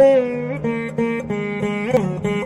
Thank you.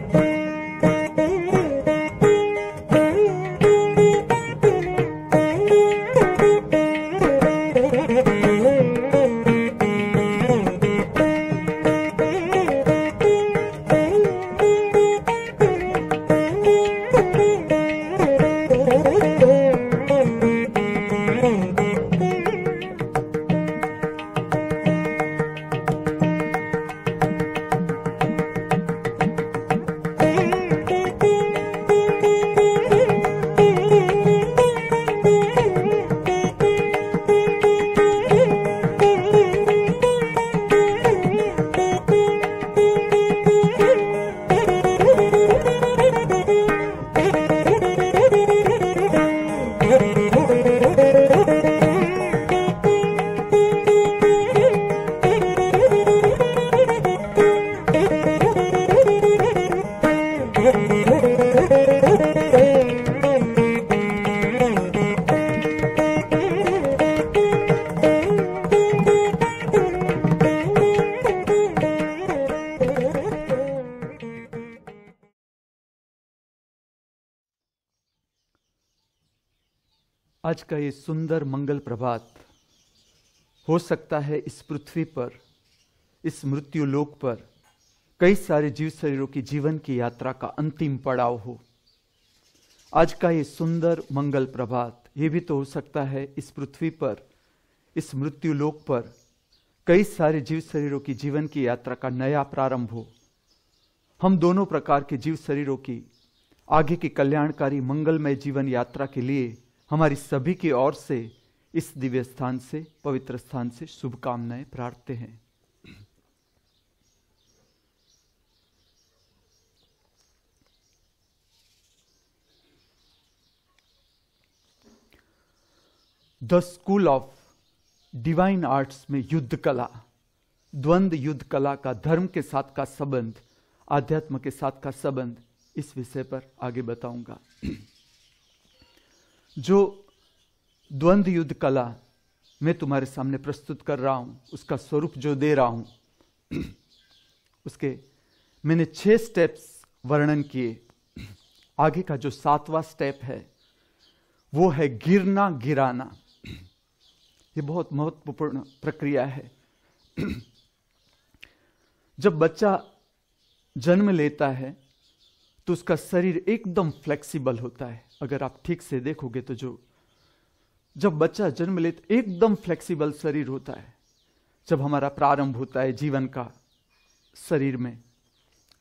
आज का ये सुंदर मंगल प्रभात हो सकता है इस पृथ्वी पर इस मृत्यु लोक पर कई सारे जीव शरीरों की जीवन की यात्रा का अंतिम पड़ाव हो आज का ये सुंदर मंगल प्रभात ये भी तो हो सकता है इस पृथ्वी पर इस मृत्यु लोक पर कई सारे जीव शरीरों की जीवन की यात्रा का नया प्रारंभ हो हम दोनों प्रकार के जीव शरीरों की आगे की कल्याणकारी मंगलमय जीवन यात्रा के लिए हमारी सभी की ओर से इस दिव्य स्थान से पवित्र स्थान से शुभकामनाएं प्रार्थते हैं the school of divine arts में युद्ध कला द्वंद युद्ध कला का धर्म के साथ का संबंध आध्यात्म के साथ का संबंध इस विषय पर आगे बताऊंगा जो द्वंद्व युद्ध कला मैं तुम्हारे सामने प्रस्तुत कर रहा हूं उसका स्वरूप जो दे रहा हूं उसके मैंने छह स्टेप्स वर्णन किए आगे का जो सातवां स्टेप है वो है गिरना गिराना ये बहुत महत्वपूर्ण प्रक्रिया है जब बच्चा जन्म लेता है तो उसका शरीर एकदम फ्लेक्सिबल होता है अगर आप ठीक से देखोगे तो जो जब बच्चा जन्म ले तो एकदम फ्लेक्सिबल शरीर होता है जब हमारा प्रारंभ होता है जीवन का शरीर में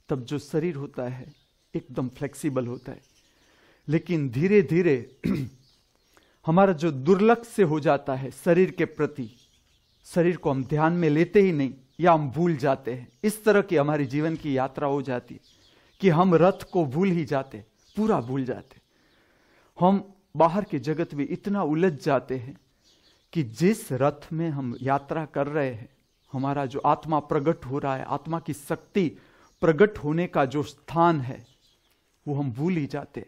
तब जो शरीर होता है एकदम फ्लेक्सिबल होता है लेकिन धीरे धीरे हमारा जो दुर्लक्ष से हो जाता है शरीर के प्रति शरीर को हम ध्यान में लेते ही नहीं या हम भूल जाते हैं इस तरह की हमारी जीवन की यात्रा हो जाती है कि हम रथ को भूल ही जाते पूरा भूल जाते हम बाहर के जगत में इतना उलझ जाते हैं कि जिस रथ में हम यात्रा कर रहे हैं हमारा जो आत्मा प्रकट हो रहा है आत्मा की शक्ति प्रकट होने का जो स्थान है वो हम भूल ही जाते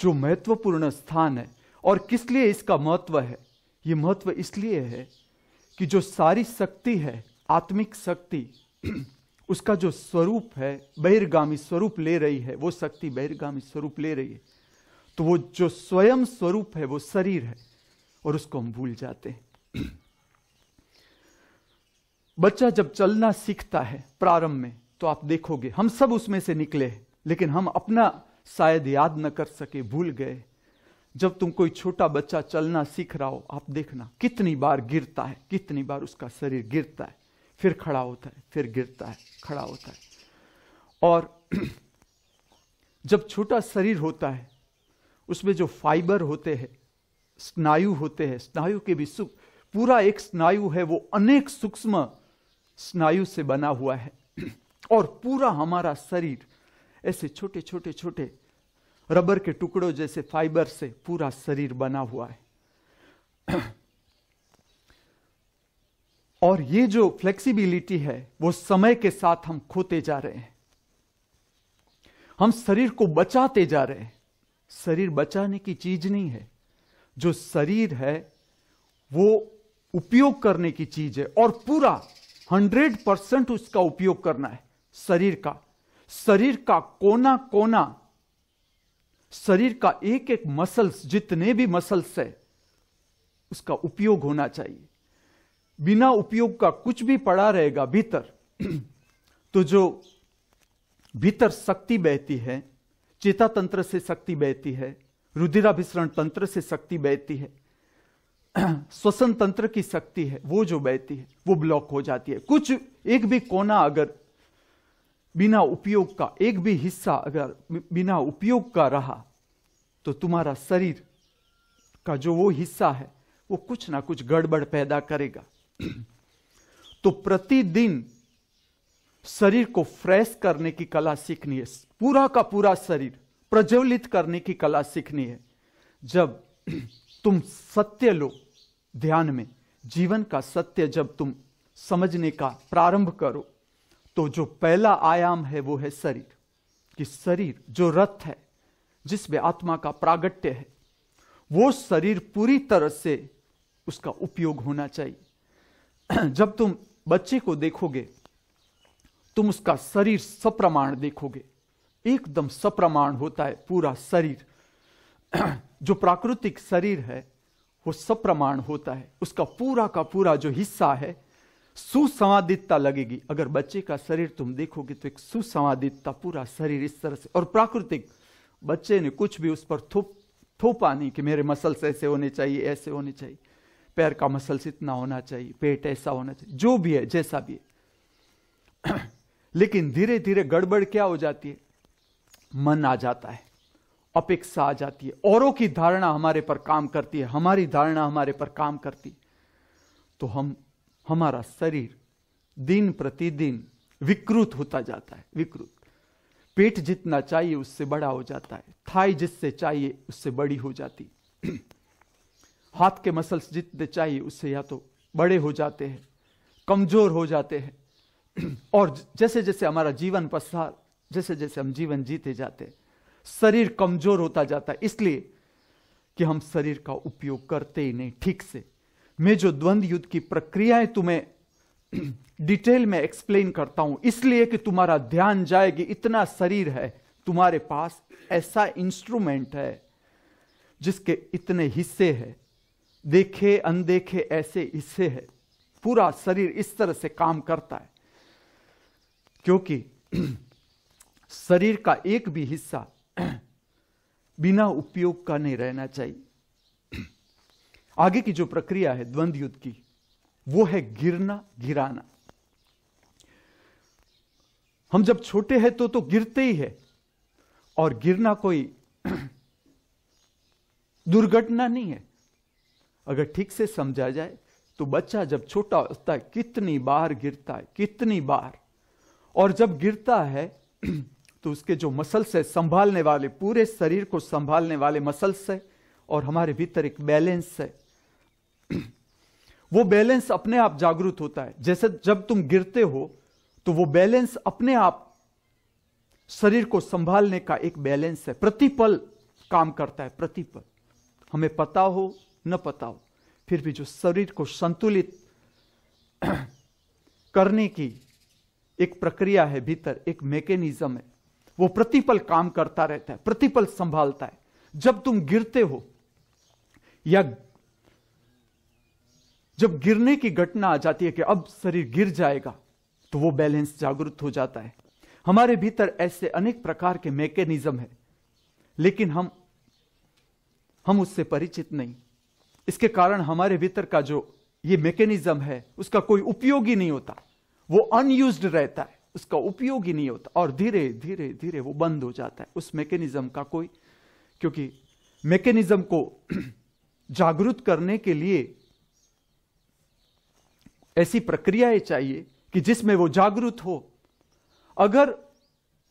जो महत्वपूर्ण स्थान है और किस लिए इसका महत्व है ये महत्व इसलिए है कि जो सारी शक्ति है आत्मिक शक्ति उसका जो स्वरूप है बहिर्गामी स्वरूप ले रही है वो शक्ति बहिर्गामी स्वरूप ले रही है तो वो जो स्वयं स्वरूप है वो शरीर है और उसको हम भूल जाते हैं बच्चा जब चलना सीखता है प्रारंभ में तो आप देखोगे हम सब उसमें से निकले हैं लेकिन हम अपना शायद याद न कर सके भूल गए जब तुम कोई छोटा बच्चा चलना सीख रहा हो आप देखना कितनी बार गिरता है कितनी बार उसका शरीर गिरता है फिर खड़ा होता है फिर गिरता है खड़ा होता है और जब छोटा शरीर होता है उसमें जो फाइबर होते हैं स्नायु होते हैं स्नायु के भी सुख पूरा एक स्नायु है वो अनेक सूक्ष्म स्नायु से बना हुआ है और पूरा हमारा शरीर ऐसे छोटे छोटे छोटे रबर के टुकड़ों जैसे फाइबर से पूरा शरीर बना हुआ है और ये जो फ्लेक्सिबिलिटी है वो समय के साथ हम खोते जा रहे हैं हम शरीर को बचाते जा रहे हैं शरीर बचाने की चीज नहीं है जो शरीर है वो उपयोग करने की चीज है और पूरा हंड्रेड परसेंट उसका उपयोग करना है शरीर का शरीर का कोना कोना शरीर का एक एक मसल्स जितने भी मसल्स है उसका उपयोग होना चाहिए बिना उपयोग का कुछ भी पड़ा रहेगा भीतर तो जो भीतर शक्ति बहती है चेता तंत्र से शक्ति बहती है रुधिराभिसरण तंत्र से शक्ति बहती है श्वसन तंत्र की शक्ति है वो जो बहती है वो ब्लॉक हो जाती है कुछ एक भी कोना अगर बिना उपयोग का एक भी हिस्सा अगर बिना उपयोग का रहा तो तुम्हारा शरीर का जो वो हिस्सा है वो कुछ ना कुछ गड़बड़ पैदा करेगा तो प्रतिदिन शरीर को फ्रेश करने की कला सीखनी है पूरा का पूरा शरीर प्रज्वलित करने की कला सीखनी है जब तुम सत्य लो ध्यान में जीवन का सत्य जब तुम समझने का प्रारंभ करो तो जो पहला आयाम है वो है शरीर कि शरीर जो रथ है जिसमें आत्मा का प्रागट्य है वो शरीर पूरी तरह से उसका उपयोग होना चाहिए जब तुम बच्चे को देखोगे तुम उसका शरीर सप्रमाण देखोगे एकदम सप्रमाण होता है पूरा शरीर जो प्राकृतिक शरीर है वो सप्रमाण होता है उसका पूरा का पूरा जो हिस्सा है सुसंवादितता लगेगी अगर बच्चे का शरीर तुम देखोगे तो एक सुसंवादितता पूरा शरीर इस तरह से और प्राकृतिक बच्चे ने कुछ भी उस पर थोप थोपा नहीं कि मेरे मसल्स ऐसे होने चाहिए ऐसे होने चाहिए पैर का मसल्स इतना होना चाहिए पेट ऐसा होना चाहिए जो भी है जैसा भी है लेकिन धीरे धीरे गड़बड़ क्या हो जाती है मन आ जाता है अपेक्षा आ जाती है औरों की धारणा हमारे पर काम करती है हमारी धारणा हमारे पर काम करती है तो हम हमारा शरीर दिन प्रतिदिन विकृत होता जाता है विकृत पेट जितना चाहिए उससे बड़ा हो जाता है थाई जिससे चाहिए उससे बड़ी हो जाती हाथ के मसल्स जितने चाहिए उससे या तो बड़े हो जाते हैं कमजोर हो जाते हैं और जैसे जैसे हमारा जीवन पसार जैसे जैसे हम जीवन जीते जाते शरीर कमजोर होता जाता है इसलिए कि हम शरीर का उपयोग करते ही नहीं ठीक से मैं जो द्वंद्व युद्ध की प्रक्रियाएं तुम्हें डिटेल में एक्सप्लेन करता हूं इसलिए कि तुम्हारा ध्यान जाएगी इतना शरीर है तुम्हारे पास ऐसा इंस्ट्रूमेंट है जिसके इतने हिस्से हैं देखे अनदेखे ऐसे हिस्से हैं पूरा शरीर इस तरह से काम करता है क्योंकि शरीर का एक भी हिस्सा बिना उपयोग का नहीं रहना चाहिए आगे की जो प्रक्रिया है द्वंद युद्ध की वो है गिरना गिराना हम जब छोटे हैं तो तो गिरते ही है और गिरना कोई दुर्घटना नहीं है अगर ठीक से समझा जाए तो बच्चा जब छोटा होता है कितनी बार गिरता है कितनी बार और जब गिरता है तो उसके जो मसल्स है संभालने वाले पूरे शरीर को संभालने वाले मसल्स है और हमारे भीतर एक बैलेंस है वो बैलेंस अपने आप जागरूक होता है जैसे जब तुम गिरते हो तो वो बैलेंस अपने आप शरीर को संभालने का एक बैलेंस है प्रतिपल काम करता है प्रतिपल हमें पता हो न पता हो फिर भी जो शरीर को संतुलित करने की एक प्रक्रिया है भीतर एक मैकेनिज्म है वो प्रतिपल काम करता रहता है प्रतिपल संभालता है जब तुम गिरते हो या जब गिरने की घटना आ जाती है कि अब शरीर गिर जाएगा तो वो बैलेंस जागृत हो जाता है हमारे भीतर ऐसे अनेक प्रकार के मैकेनिज्म है लेकिन हम हम उससे परिचित नहीं इसके कारण हमारे भीतर का जो ये मैकेनिज्म है उसका कोई उपयोग ही नहीं होता वो अनयूज रहता है उसका उपयोग ही नहीं होता और धीरे धीरे धीरे वो बंद हो जाता है उस मैकेनिज्म का कोई क्योंकि मैकेनिज्म को जागरूक करने के लिए ऐसी प्रक्रियाएं चाहिए कि जिसमें वो जागृत हो अगर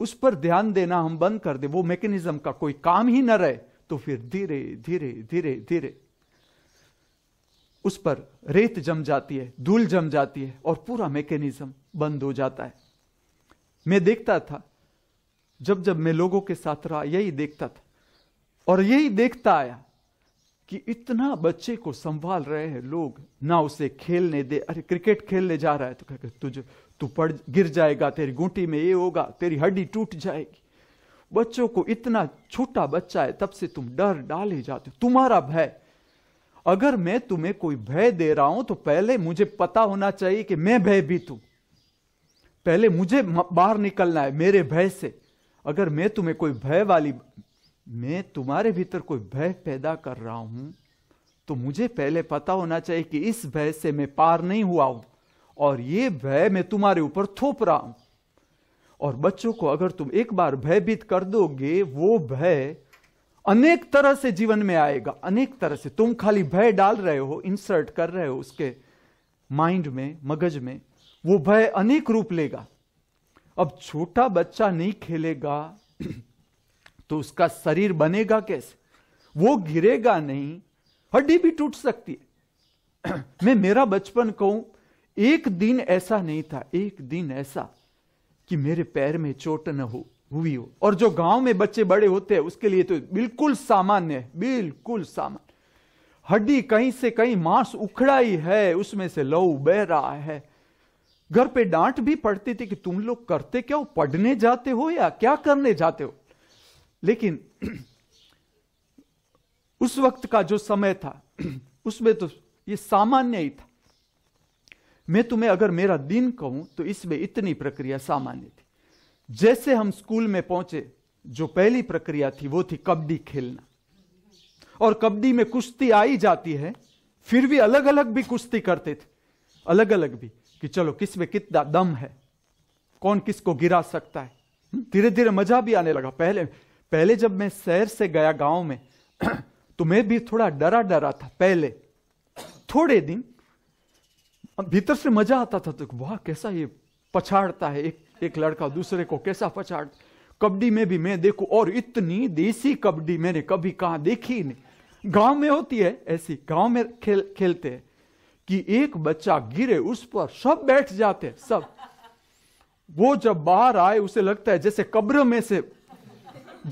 उस पर ध्यान देना हम बंद कर दे वो मैकेनिज्म का कोई काम ही ना रहे तो फिर धीरे धीरे धीरे धीरे उस पर रेत जम जाती है धूल जम जाती है और पूरा मैकेनिज्म बंद हो जाता है मैं देखता था जब जब मैं लोगों के साथ रहा यही देखता था और यही देखता आया कि इतना बच्चे को संभाल रहे हैं लोग ना उसे खेलने दे अरे क्रिकेट खेलने जा रहा है तो कहकर तुझे तू पड़ गिर जाएगा तेरी गुंटी में ये होगा तेरी हड्डी टूट जाएगी बच्चों को इतना छोटा बच्चा है तब से तुम डर डाले जाते हो तुम्हारा भय अगर मैं तुम्हें कोई भय दे रहा हूं तो पहले मुझे पता होना चाहिए कि मैं भयभीत हूं पहले मुझे बाहर निकलना है मेरे भय से अगर मैं तुम्हें कोई भय वाली मैं तुम्हारे भीतर कोई भय पैदा कर रहा हूं तो मुझे पहले पता होना चाहिए कि इस भय से मैं पार नहीं हुआ हूं और ये भय मैं तुम्हारे ऊपर थोप रहा हूं और बच्चों को अगर तुम एक बार भयभीत कर दोगे वो भय अनेक तरह से जीवन में आएगा अनेक तरह से तुम खाली भय डाल रहे हो इंसर्ट कर रहे हो उसके माइंड में मगज में वो भय अनेक रूप लेगा अब छोटा बच्चा नहीं खेलेगा तो उसका शरीर बनेगा कैसे वो गिरेगा नहीं हड्डी भी टूट सकती है मैं मेरा बचपन कहूं एक दिन ऐसा नहीं था एक दिन ऐसा कि मेरे पैर में चोट न हो हुई हो और जो गांव में बच्चे बड़े होते हैं उसके लिए तो बिल्कुल सामान्य है बिल्कुल सामान्य हड्डी कहीं से कहीं मांस उखड़ा ही है उसमें से लहू बह रहा है घर पे डांट भी पड़ती थी कि तुम लोग करते क्या हो पढ़ने जाते हो या क्या करने जाते हो लेकिन उस वक्त का जो समय था उसमें तो ये सामान्य ही था मैं तुम्हें अगर मेरा दिन कहूं तो इसमें इतनी प्रक्रिया सामान्य थी जैसे हम स्कूल में पहुंचे जो पहली प्रक्रिया थी वो थी कबड्डी खेलना और कबड्डी में कुश्ती आई जाती है फिर भी अलग अलग भी कुश्ती करते थे अलग अलग भी कि चलो किस में कितना दम है कौन किसको गिरा सकता है हम्म, धीरे धीरे मजा भी आने लगा पहले पहले जब मैं शहर से गया गांव में तो मैं भी थोड़ा डरा डरा था पहले थोड़े दिन भीतर से मजा आता था तो वाह कैसा ये पछाड़ता है एक एक लड़का दूसरे को कैसा पछाड़ कबड्डी में भी मैं देखू और इतनी देसी कबड्डी मैंने कभी कहा देखी नहीं गांव में होती है ऐसी गांव में खेल खेलते हैं कि एक बच्चा गिरे उस पर सब बैठ जाते सब वो जब बाहर आए उसे लगता है जैसे कब्र में से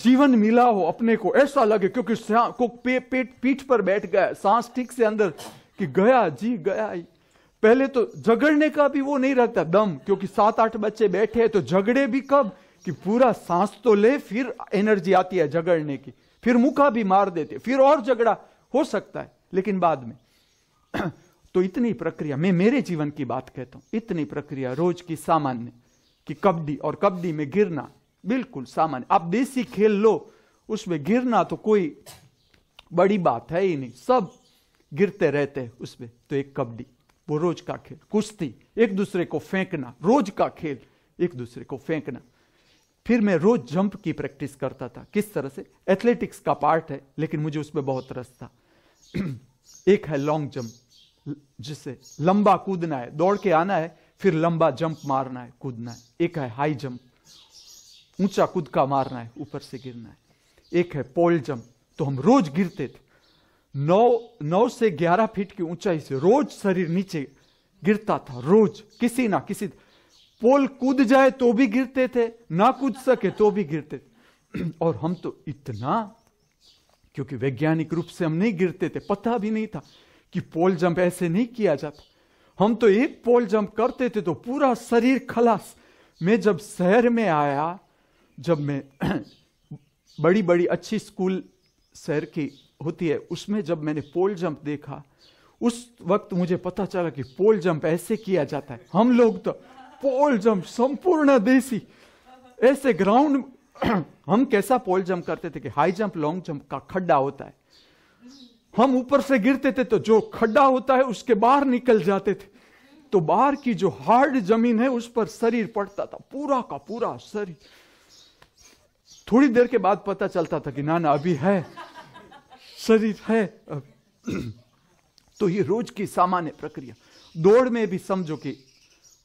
जीवन मिला हो अपने को ऐसा लगे क्योंकि पे, पे, पीठ पर बैठ गया सांस ठीक से अंदर कि गया जी गया ही पहले तो झगड़ने का भी वो नहीं रहता दम क्योंकि सात आठ बच्चे बैठे हैं तो झगड़े भी कब कि पूरा सांस तो ले फिर एनर्जी आती है झगड़ने की फिर मुखा भी मार देते फिर और झगड़ा हो सकता है लेकिन बाद में तो इतनी प्रक्रिया मैं मेरे जीवन की बात कहता हूं इतनी प्रक्रिया रोज की सामान्य कि कबड्डी और कबड्डी में गिरना बिल्कुल सामान्य आप देसी खेल लो उसमें गिरना तो कोई बड़ी बात है ही नहीं सब गिरते रहते हैं उसमें तो एक कबड्डी वो रोज का खेल कुश्ती एक दूसरे को फेंकना रोज का खेल एक दूसरे को फेंकना फिर मैं रोज जंप की प्रैक्टिस करता था किस तरह से एथलेटिक्स का पार्ट है लेकिन मुझे उसमें बहुत रस था एक है लॉन्ग जंप जिसे लंबा कूदना है दौड़ के आना है फिर लंबा जंप मारना है कूदना है एक है हाई जंप ऊंचा कूद का मारना है ऊपर से गिरना है एक है पोल जंप तो हम रोज गिरते थे नौ नौ से ग्यारह फीट की ऊंचाई से रोज शरीर नीचे गिरता था रोज किसी ना किसी पोल कूद जाए तो भी गिरते थे ना कूद सके तो भी गिरते थे और हम तो इतना क्योंकि वैज्ञानिक रूप से हम नहीं गिरते थे पता भी नहीं था कि पोल जंप ऐसे नहीं किया जाता हम तो एक पोल जंप करते थे तो पूरा शरीर खलास मैं जब शहर में आया जब मैं बड़ी बड़ी अच्छी स्कूल शहर की होती है उसमें जब मैंने पोल जंप देखा उस वक्त मुझे पता चला कि पोल जंप ऐसे किया जाता है हम लोग तो पोल जंप संपूर्ण देसी ऐसे ग्राउंड हम कैसा पोल जंप करते थे कि हाई जंप लॉन्ग जंप का खड्डा होता है हम ऊपर से गिरते थे तो जो खड्डा होता है उसके बाहर निकल जाते थे तो बाहर की जो हार्ड जमीन है उस पर शरीर पड़ता था पूरा का पूरा शरीर थोड़ी देर के बाद पता चलता था कि ना ना अभी है शरीर है तो ये रोज की सामान्य प्रक्रिया दौड़ में भी समझो कि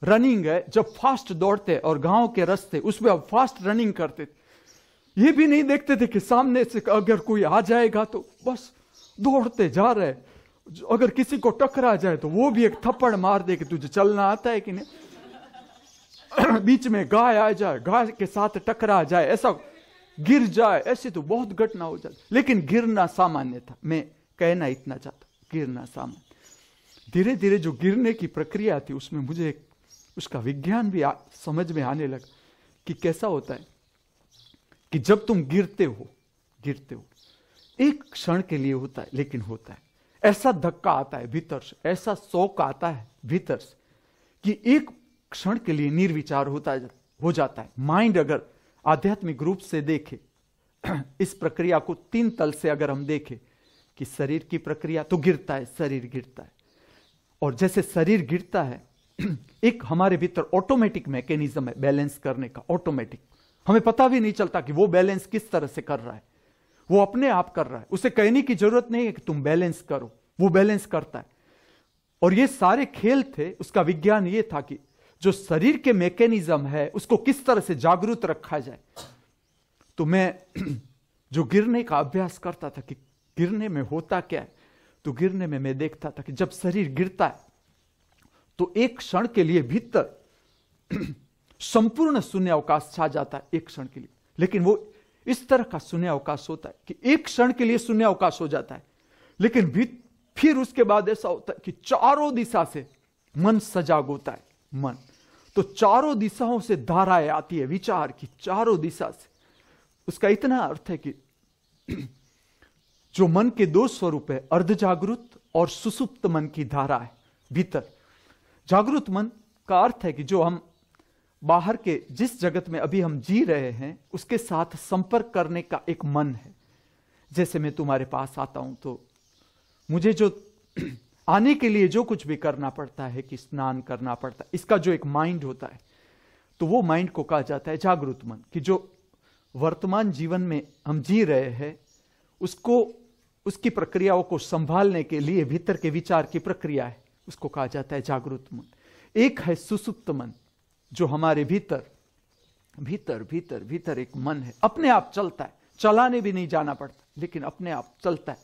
रनिंग है जब फास्ट दौड़ते और गांव के रास्ते उसमें अब फास्ट रनिंग करते थे ये भी नहीं देखते थे कि सामने से अगर कोई आ जाएगा तो बस दौड़ते जा रहे अगर किसी को टकरा जाए तो वो भी एक थप्पड़ मार दे कि तुझे चलना आता है कि नहीं बीच में गाय आ जाए गाय के साथ टकरा जाए ऐसा गिर जाए ऐसी तो बहुत घटना हो जाती लेकिन गिरना सामान्य था मैं कहना इतना चाहता गिरना सामान्य धीरे धीरे जो गिरने की प्रक्रिया थी उसमें मुझे उसका विज्ञान भी आ, समझ में आने लगा कि कैसा होता है कि जब तुम गिरते हो गिरते हो एक क्षण के लिए होता है लेकिन होता है ऐसा धक्का आता है भीतर से ऐसा शोक आता है भीतर से कि एक क्षण के लिए निर्विचार होता है, हो जाता है माइंड अगर आध्यात्मिक रूप से देखें इस प्रक्रिया को तीन तल से अगर हम देखें कि शरीर की प्रक्रिया तो गिरता है शरीर गिरता है और जैसे शरीर गिरता है एक हमारे भीतर ऑटोमेटिक मैकेनिज्म है बैलेंस करने का ऑटोमेटिक हमें पता भी नहीं चलता कि वो बैलेंस किस तरह से कर रहा है वो अपने आप कर रहा है उसे कहने की जरूरत नहीं है कि तुम बैलेंस करो वो बैलेंस करता है और ये सारे खेल थे उसका विज्ञान ये था कि जो शरीर के मैकेनिज्म है उसको किस तरह से जागरूक रखा जाए तो मैं जो गिरने का अभ्यास करता था कि गिरने में होता क्या है तो गिरने में मैं देखता था कि जब शरीर गिरता है तो एक क्षण के लिए भीतर संपूर्ण शून्य अवकाश छा जाता है एक क्षण के लिए लेकिन वो इस तरह का शून्य अवकाश होता है कि एक क्षण के लिए शून्य अवकाश हो जाता है लेकिन फिर उसके बाद ऐसा होता है कि चारों दिशा से मन सजाग होता है मन तो चारों दिशाओं से धाराएं आती है विचार की चारों दिशा से उसका इतना अर्थ है कि जो मन के दो स्वरूप है अर्ध जागृत और सुसुप्त मन की धारा है भीतर जागृत मन का अर्थ है कि जो हम बाहर के जिस जगत में अभी हम जी रहे हैं उसके साथ संपर्क करने का एक मन है जैसे मैं तुम्हारे पास आता हूं तो मुझे जो आने के लिए जो कुछ भी करना पड़ता है कि स्नान करना पड़ता है इसका जो एक माइंड होता है तो वो माइंड को कहा जाता है जागृत मन कि जो वर्तमान जीवन में हम जी रहे हैं उसको उसकी प्रक्रियाओं को संभालने के लिए भीतर के विचार की प्रक्रिया है उसको कहा जाता है जागृत मन एक है सुसुप्त मन जो हमारे भीतर भीतर भीतर भीतर एक मन है अपने आप चलता है चलाने भी नहीं जाना पड़ता लेकिन अपने आप चलता है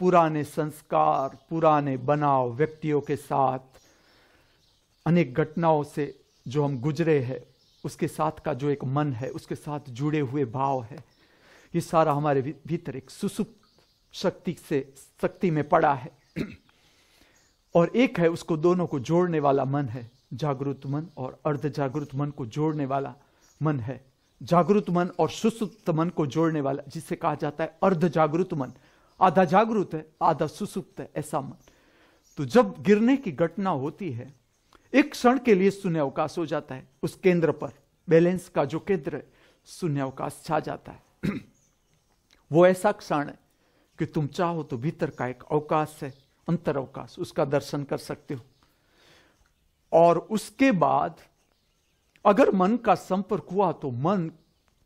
पुराने संस्कार पुराने बनाव व्यक्तियों के साथ अनेक घटनाओं से जो हम गुजरे हैं उसके साथ का जो एक मन है उसके साथ जुड़े हुए भाव है ये सारा हमारे भीतर एक सुसुप्त शक्ति से शक्ति में पड़ा है और एक है उसको दोनों को जोड़ने वाला मन है जागृत मन और अर्ध जागृत मन को जोड़ने वाला मन है जागृत मन और सुसुप्त मन को जोड़ने वाला जिसे कहा जाता है अर्ध जागृत मन आधा जागरूक है आधा सुसुप्त है ऐसा मन तो जब गिरने की घटना होती है एक क्षण के लिए शून्य अवकाश हो जाता है उस केंद्र पर बैलेंस का जो केंद्र है शून्य अवकाश छा जाता है वो ऐसा क्षण है कि तुम चाहो तो भीतर का एक अवकाश है अंतर अवकाश उसका दर्शन कर सकते हो और उसके बाद अगर मन का संपर्क हुआ तो मन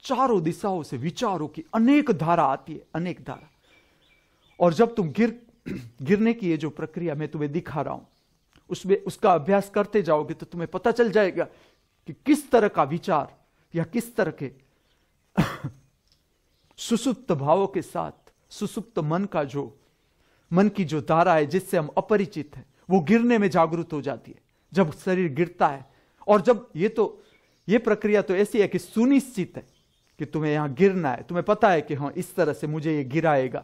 चारों दिशाओं से विचारों की अनेक धारा आती है अनेक धारा और जब तुम गिर गिरने की ये जो प्रक्रिया मैं तुम्हें दिखा रहा हूं उसमें उसका अभ्यास करते जाओगे तो तुम्हें पता चल जाएगा कि किस तरह का विचार या किस तरह के सुसुप्त भावों के साथ सुसुप्त मन का जो मन की जो धारा है जिससे हम अपरिचित हैं वो गिरने में जागरूक हो जाती है जब शरीर गिरता है और जब ये तो ये प्रक्रिया तो ऐसी है कि सुनिश्चित है कि तुम्हें यहां गिरना है तुम्हें पता है कि हाँ इस तरह से मुझे ये गिराएगा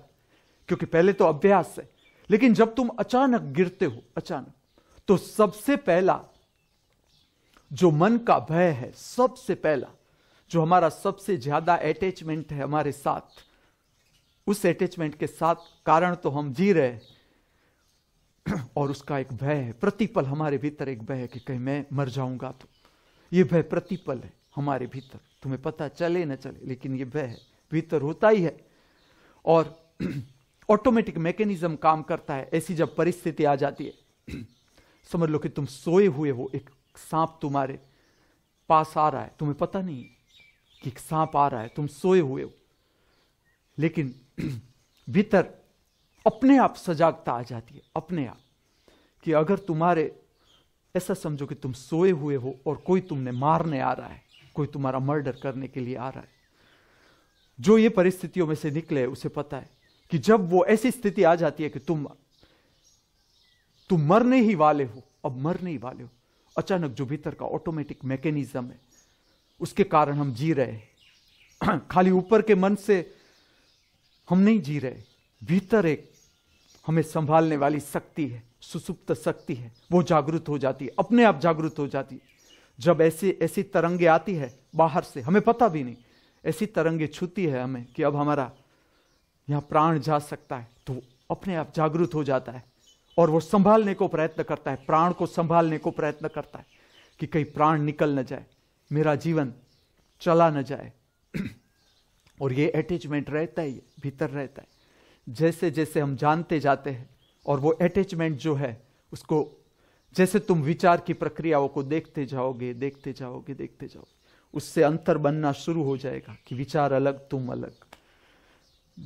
क्योंकि पहले तो अभ्यास है लेकिन जब तुम अचानक गिरते हो अचानक तो सबसे पहला जो मन का भय है सबसे पहला जो हमारा सबसे ज्यादा अटैचमेंट है हमारे साथ उस अटैचमेंट के साथ कारण तो हम जी रहे और उसका एक भय है प्रतिपल हमारे भीतर एक भय है कि कहीं मैं मर जाऊंगा तो ये भय प्रतिपल है हमारे भीतर तुम्हें पता चले ना चले लेकिन ये भय है भीतर होता ही है और ऑटोमेटिक मैकेनिज्म काम करता है ऐसी जब परिस्थिति आ जाती है समझ लो कि तुम सोए हुए हो एक सांप तुम्हारे पास आ रहा है तुम्हें पता नहीं कि एक सांप आ रहा है तुम सोए हुए हो लेकिन भीतर अपने आप सजागता आ जाती है अपने आप कि अगर तुम्हारे ऐसा समझो कि तुम सोए हुए हो और कोई तुमने मारने आ रहा है कोई तुम्हारा मर्डर करने के लिए आ रहा है जो ये परिस्थितियों में से निकले उसे पता है कि जब वो ऐसी स्थिति आ जाती है कि तुम तुम मरने ही वाले हो अब मरने ही वाले हो अचानक जो भीतर का ऑटोमेटिक मैकेनिज्म है उसके कारण हम जी रहे हैं खाली ऊपर के मन से हम नहीं जी रहे भीतर एक हमें संभालने वाली शक्ति है सुसुप्त शक्ति है वो जागृत हो जाती है अपने आप जागृत हो जाती है जब ऐसी ऐसी तरंगे आती है बाहर से हमें पता भी नहीं ऐसी तरंगे छूती है हमें कि अब हमारा यहाँ प्राण जा सकता है तो अपने आप जागृत हो जाता है और वो संभालने को प्रयत्न करता है प्राण को संभालने को प्रयत्न करता है कि कहीं प्राण निकल न जाए मेरा जीवन चला न जाए और ये अटैचमेंट रहता ही भीतर रहता है जैसे जैसे हम जानते जाते हैं और वो अटैचमेंट जो है उसको जैसे तुम विचार की प्रक्रियाओं को देखते जाओगे देखते जाओगे देखते जाओगे उससे अंतर बनना शुरू हो जाएगा कि विचार अलग तुम अलग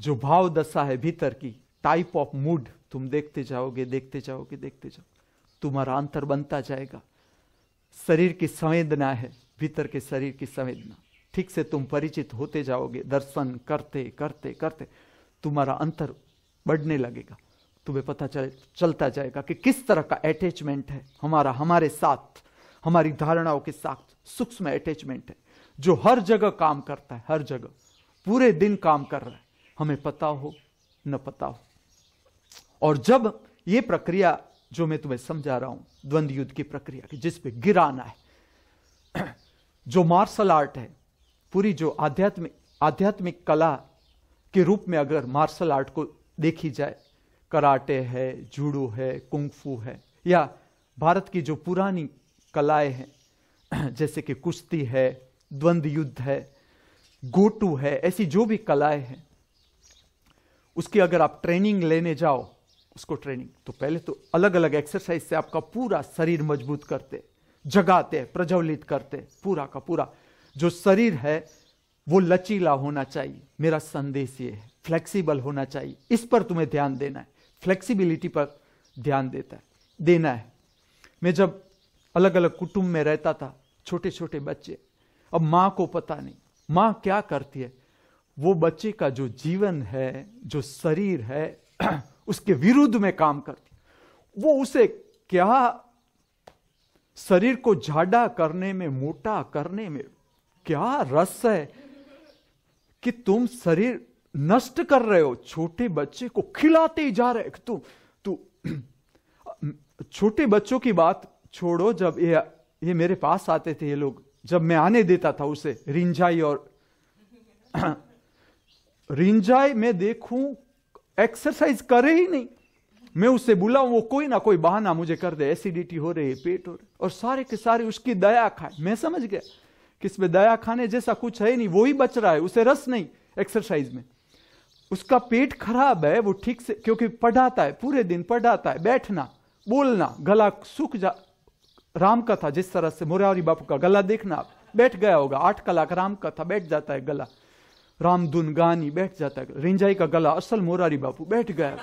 जो भाव दशा है भीतर की टाइप ऑफ मूड तुम देखते जाओगे देखते जाओगे देखते जाओ तुम्हारा अंतर बनता जाएगा शरीर की संवेदना है भीतर के शरीर की संवेदना ठीक से तुम परिचित होते जाओगे दर्शन करते करते करते तुम्हारा अंतर बढ़ने लगेगा तुम्हें पता चले चलता जाएगा कि किस तरह का अटैचमेंट है हमारा हमारे साथ हमारी धारणाओं के साथ सूक्ष्म अटैचमेंट है जो हर जगह काम करता है हर जगह पूरे दिन काम कर रहा है हमें पता हो न पता हो और जब ये प्रक्रिया जो मैं तुम्हें समझा रहा हूं द्वंद युद्ध की प्रक्रिया की जिसपे गिराना है जो मार्शल आर्ट है पूरी जो आध्यात्मिक आध्यात्मिक कला के रूप में अगर मार्शल आर्ट को देखी जाए कराटे है जूडो है कुंगफू है या भारत की जो पुरानी कलाएं हैं जैसे कि कुश्ती है द्वंद्व युद्ध है गोटू है ऐसी जो भी कलाएं हैं उसकी अगर आप ट्रेनिंग लेने जाओ उसको ट्रेनिंग तो पहले तो अलग अलग एक्सरसाइज से आपका पूरा शरीर मजबूत करते जगाते प्रज्वलित करते पूरा का पूरा जो शरीर है वो लचीला होना चाहिए मेरा संदेश ये है फ्लेक्सिबल होना चाहिए इस पर तुम्हें ध्यान देना है फ्लेक्सिबिलिटी पर ध्यान देता है देना है मैं जब अलग अलग कुटुंब में रहता था छोटे छोटे बच्चे अब माँ को पता नहीं माँ क्या करती है वो बच्चे का जो जीवन है जो शरीर है उसके विरुद्ध में काम करती वो उसे क्या शरीर को झाड़ा करने में मोटा करने में क्या रस है कि तुम शरीर नष्ट कर रहे हो छोटे बच्चे को खिलाते ही जा रहे तू तू छोटे बच्चों की बात छोड़ो जब ये ये मेरे पास आते थे ये लोग जब मैं आने देता था उसे रिंझाई और रिंजाए मैं देखूं एक्सरसाइज करे ही नहीं मैं उसे बुलाऊं वो कोई ना कोई बहाना मुझे कर दे एसिडिटी हो रही है पेट हो रही और सारे के सारे उसकी दया खाए मैं समझ गया कि इसमें दया खाने जैसा कुछ है नहीं वो ही बच रहा है उसे रस नहीं एक्सरसाइज में उसका पेट खराब है वो ठीक से क्योंकि पढ़ाता है पूरे दिन पढ़ाता है बैठना बोलना गला सूख जा राम कथा जिस तरह से मुरारी बापू का गला देखना बैठ गया होगा आठ कलाक राम कथा बैठ जाता है गला रामधुन गानी बैठ जाता है रिंजाई का गला असल मोरारी बापू बैठ गया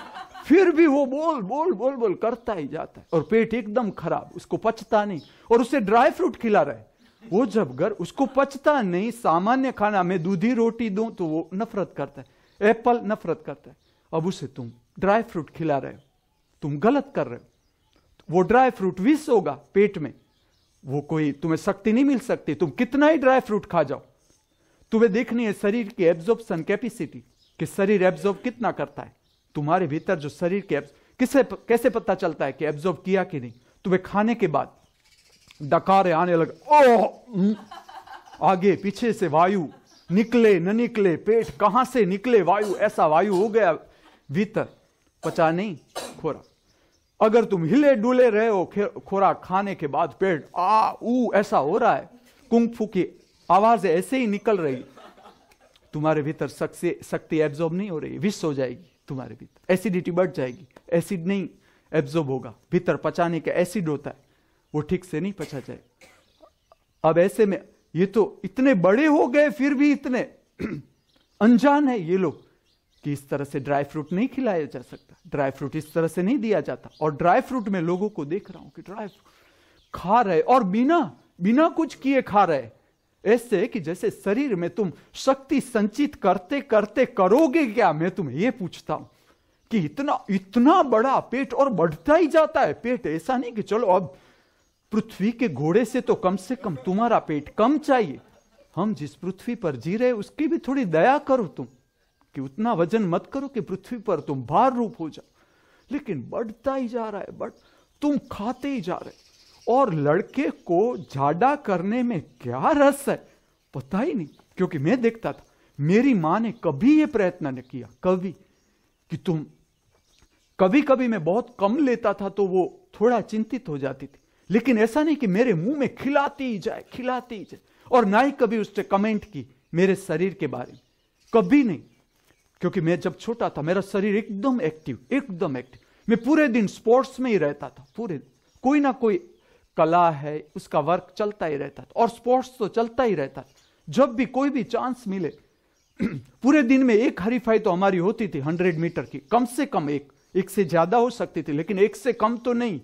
फिर भी वो बोल बोल बोल बोल करता ही जाता है और पेट एकदम खराब उसको पचता नहीं और उसे ड्राई फ्रूट खिला रहे वो जब घर उसको पचता नहीं सामान्य खाना मैं दूधी रोटी दूं तो वो नफरत करता है एप्पल नफरत करता है अब उसे तुम ड्राई फ्रूट खिला रहे हो तुम गलत कर रहे हो वो ड्राई फ्रूट विष होगा पेट में वो कोई तुम्हें शक्ति नहीं मिल सकती तुम कितना ही ड्राई फ्रूट खा जाओ तो वे देखनी है शरीर की एब्जॉर्प्शन कैपेसिटी कि शरीर एब्जॉर्ब कितना करता है तुम्हारे भीतर जो शरीर के किसे कैसे पता चलता है कि एब्जॉर्ब किया कि नहीं तो वे खाने के बाद डकारे आने लगे ओ हम्म, आगे पीछे से वायु निकले न निकले पेट कहां से निकले वायु ऐसा वायु हो गया भीतर पचा नहीं खोरा अगर तुम हिले डुले रहे हो खोरा खाने के बाद पेट आ ऊ ऐसा हो रहा है कुंग फू की आवाज ऐसे ही निकल रही तुम्हारे भीतर शक्ति एब्जॉर्ब नहीं हो रही विष हो जाएगी तुम्हारे भीतर एसिडिटी बढ़ जाएगी एसिड नहीं एब्जॉर्ब होगा भीतर पचाने का एसिड होता है वो ठीक से नहीं पचा जाए अब ऐसे में ये तो इतने बड़े हो गए फिर भी इतने अनजान है ये लोग कि इस तरह से ड्राई फ्रूट नहीं खिलाया जा सकता ड्राई फ्रूट इस तरह से नहीं दिया जाता और ड्राई फ्रूट में लोगों को देख रहा हूं कि ड्राई फ्रूट खा रहे और बिना बिना कुछ किए खा रहे ऐसे कि जैसे शरीर में तुम शक्ति संचित करते करते करोगे क्या मैं तुम्हें यह पूछता हूं कि इतना इतना बड़ा पेट और बढ़ता ही जाता है पेट ऐसा नहीं कि चलो अब पृथ्वी के घोड़े से तो कम से कम तुम्हारा पेट कम चाहिए हम जिस पृथ्वी पर जी रहे उसकी भी थोड़ी दया करो तुम कि उतना वजन मत करो कि पृथ्वी पर तुम भार रूप हो जाओ लेकिन बढ़ता ही जा रहा है बट तुम खाते ही जा रहे और लड़के को झाड़ा करने में क्या रस है पता ही नहीं क्योंकि मैं देखता था मेरी मां ने कभी यह प्रयत्न नहीं किया कभी कि तुम कभी कभी मैं बहुत कम लेता था तो वो थोड़ा चिंतित हो जाती थी लेकिन ऐसा नहीं कि मेरे मुंह में खिलाती ही जाए खिलाती ही जाए और ना ही कभी उसने कमेंट की मेरे शरीर के बारे में कभी नहीं क्योंकि मैं जब छोटा था मेरा शरीर एकदम एक्टिव एकदम एक्टिव मैं पूरे दिन स्पोर्ट्स में ही रहता था पूरे कोई ना कोई कला है उसका वर्क चलता ही रहता था और स्पोर्ट्स तो चलता ही रहता था जब भी कोई भी चांस मिले पूरे दिन में एक हरीफाई तो हमारी होती थी हंड्रेड मीटर की कम से कम एक एक से ज्यादा हो सकती थी लेकिन एक से कम तो नहीं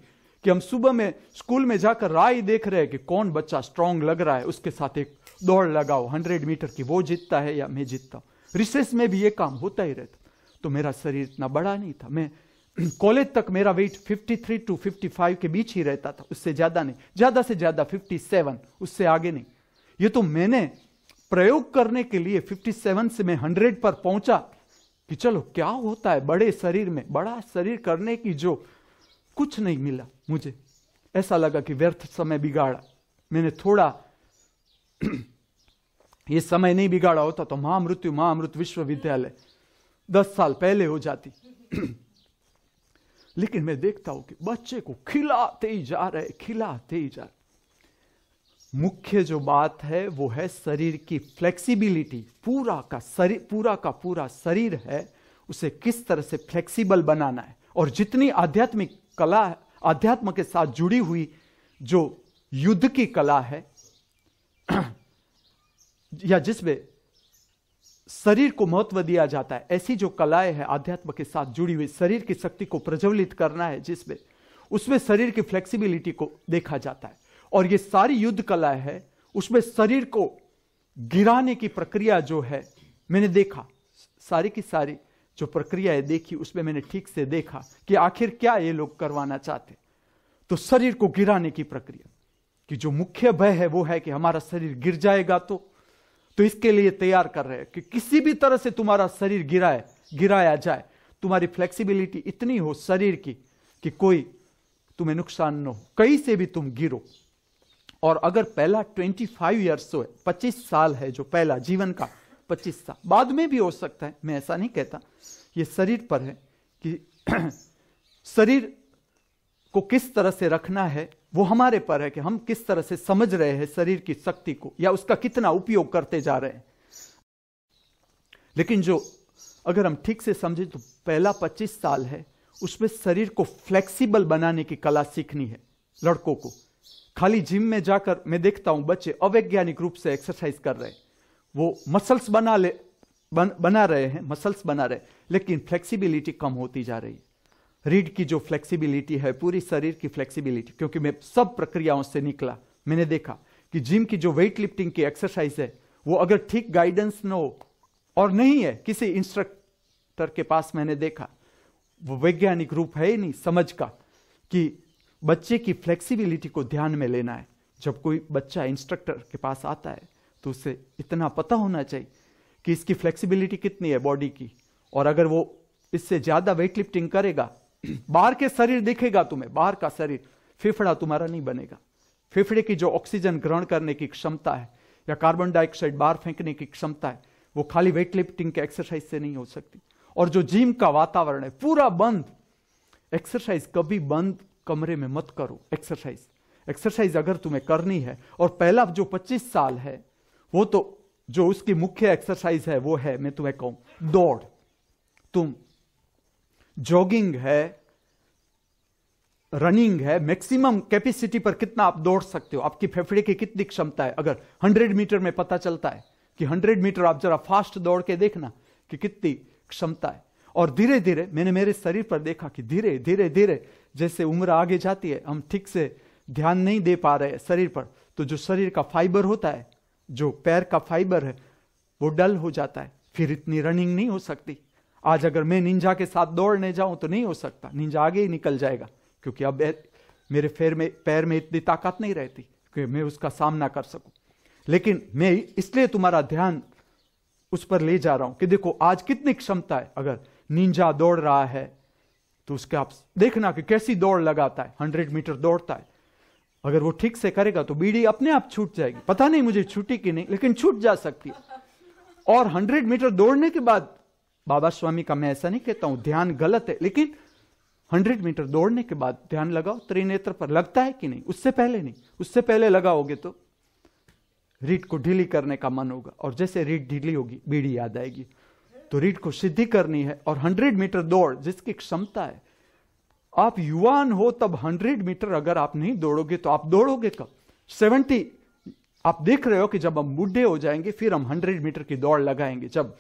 कि हम सुबह में स्कूल में जाकर राय देख रहे हैं कि कौन बच्चा स्ट्रांग लग रहा है उसके साथ एक दौड़ लगाओ हंड्रेड मीटर की वो जीतता है या मैं जीतता हूँ रिसेस में भी ये काम होता ही रहता तो मेरा शरीर इतना बड़ा नहीं था मैं कॉलेज तक मेरा वेट 53 टू 55 के बीच ही रहता था उससे ज्यादा नहीं ज्यादा से ज्यादा 57 उससे आगे नहीं ये तो मैंने प्रयोग करने के लिए 57 से मैं 100 पर पहुंचा कि चलो क्या होता है बड़े शरीर में बड़ा शरीर करने की जो कुछ नहीं मिला मुझे ऐसा लगा कि व्यर्थ समय बिगाड़ा मैंने थोड़ा ये समय नहीं बिगाड़ा होता तो महामृत्यु महामृत विश्वविद्यालय दस साल पहले हो जाती लेकिन मैं देखता हूं कि बच्चे को खिलाते ही जा रहे खिलाते ही जा रहे मुख्य जो बात है वो है शरीर की फ्लेक्सिबिलिटी पूरा का शरीर पूरा का पूरा शरीर है उसे किस तरह से फ्लेक्सिबल बनाना है और जितनी आध्यात्मिक कला आध्यात्म के साथ जुड़ी हुई जो युद्ध की कला है या जिसमें शरीर को महत्व दिया जाता है ऐसी जो कलाएं है आध्यात्म के साथ जुड़ी हुई शरीर की शक्ति को प्रज्वलित करना है जिसमें उसमें शरीर की फ्लेक्सिबिलिटी को देखा जाता है और ये सारी युद्ध कलाएं है उसमें शरीर को गिराने की प्रक्रिया जो है मैंने देखा सारी की सारी जो प्रक्रिया है देखी उसमें मैंने ठीक से देखा कि आखिर क्या ये लोग करवाना चाहते तो शरीर को गिराने की प्रक्रिया कि जो मुख्य भय है वो है कि हमारा शरीर गिर जाएगा तो तो इसके लिए तैयार कर रहे हैं कि किसी भी तरह से तुम्हारा शरीर गिराए गिराया जाए तुम्हारी फ्लेक्सिबिलिटी इतनी हो शरीर की कि कोई तुम्हें नुकसान न हो कहीं से भी तुम गिरो और अगर पहला 25 फाइव ईयर्स है 25 साल है जो पहला जीवन का 25 साल बाद में भी हो सकता है मैं ऐसा नहीं कहता ये शरीर पर है कि शरीर को किस तरह से रखना है वो हमारे पर है कि हम किस तरह से समझ रहे हैं शरीर की शक्ति को या उसका कितना उपयोग करते जा रहे हैं लेकिन जो अगर हम ठीक से समझे तो पहला 25 साल है उसमें शरीर को फ्लेक्सिबल बनाने की कला सीखनी है लड़कों को खाली जिम में जाकर मैं देखता हूं बच्चे अवैज्ञानिक रूप से एक्सरसाइज कर रहे हैं वो मसल्स बना ले बन, बना रहे हैं मसल्स बना रहे लेकिन फ्लेक्सिबिलिटी कम होती जा रही है रीढ़ की जो फ्लेक्सिबिलिटी है पूरी शरीर की फ्लेक्सिबिलिटी क्योंकि मैं सब प्रक्रियाओं से निकला मैंने देखा कि जिम की जो वेट लिफ्टिंग की एक्सरसाइज है वो अगर ठीक गाइडेंस न हो और नहीं है किसी इंस्ट्रक्टर के पास मैंने देखा वो वैज्ञानिक रूप है ही नहीं समझ का कि बच्चे की फ्लेक्सिबिलिटी को ध्यान में लेना है जब कोई बच्चा इंस्ट्रक्टर के पास आता है तो उसे इतना पता होना चाहिए कि इसकी फ्लेक्सिबिलिटी कितनी है बॉडी की और अगर वो इससे ज़्यादा वेट लिफ्टिंग करेगा बाहर के शरीर दिखेगा तुम्हें बाहर का शरीर फेफड़ा तुम्हारा नहीं बनेगा फेफड़े की जो ऑक्सीजन ग्रहण करने की क्षमता है या कार्बन डाइऑक्साइड बाहर फेंकने की क्षमता है वो खाली वेट लिफ्टिंग के एक्सरसाइज से नहीं हो सकती और जो जिम का वातावरण है पूरा बंद एक्सरसाइज कभी बंद कमरे में मत करो एक्सरसाइज एक्सरसाइज अगर तुम्हें करनी है और पहला जो 25 साल है वो तो जो उसकी मुख्य एक्सरसाइज है वो है मैं तुम्हें कहूं दौड़ तुम जॉगिंग है रनिंग है मैक्सिमम कैपेसिटी पर कितना आप दौड़ सकते हो आपकी फेफड़े की कितनी क्षमता है अगर 100 मीटर में पता चलता है कि 100 मीटर आप जरा फास्ट दौड़ के देखना कि कितनी क्षमता है और धीरे धीरे मैंने मेरे शरीर पर देखा कि धीरे धीरे धीरे जैसे उम्र आगे जाती है हम ठीक से ध्यान नहीं दे पा रहे शरीर पर तो जो शरीर का फाइबर होता है जो पैर का फाइबर है वो डल हो जाता है फिर इतनी रनिंग नहीं हो सकती आज अगर मैं निंजा के साथ दौड़ने जाऊं तो नहीं हो सकता निंजा आगे ही निकल जाएगा क्योंकि अब मेरे पैर में पैर में इतनी ताकत नहीं रहती कि मैं उसका सामना कर सकूं लेकिन मैं इसलिए तुम्हारा ध्यान उस पर ले जा रहा हूं कि देखो आज कितनी क्षमता है अगर निंजा दौड़ रहा है तो उसके आप देखना कि कैसी दौड़ लगाता है हंड्रेड मीटर दौड़ता है अगर वो ठीक से करेगा तो बीड़ी अपने आप छूट जाएगी पता नहीं मुझे छूटी कि नहीं लेकिन छूट जा सकती है और हंड्रेड मीटर दौड़ने के बाद बाबा स्वामी का मैं ऐसा नहीं कहता हूं ध्यान गलत है लेकिन हंड्रेड मीटर दौड़ने के बाद ध्यान लगाओ त्रिनेत्र पर लगता है कि नहीं उससे पहले नहीं उससे पहले लगाओगे तो रीट को ढीली करने का मन होगा और जैसे रीट ढीली होगी बीड़ी याद आएगी तो रीट को सिद्धि करनी है और हंड्रेड मीटर दौड़ जिसकी क्षमता है आप युवान हो तब हंड्रेड मीटर अगर आप नहीं दौड़ोगे तो आप दौड़ोगे कब सेवेंटी आप देख रहे हो कि जब हम बूढ़े हो जाएंगे फिर हम हंड्रेड मीटर की दौड़ लगाएंगे जब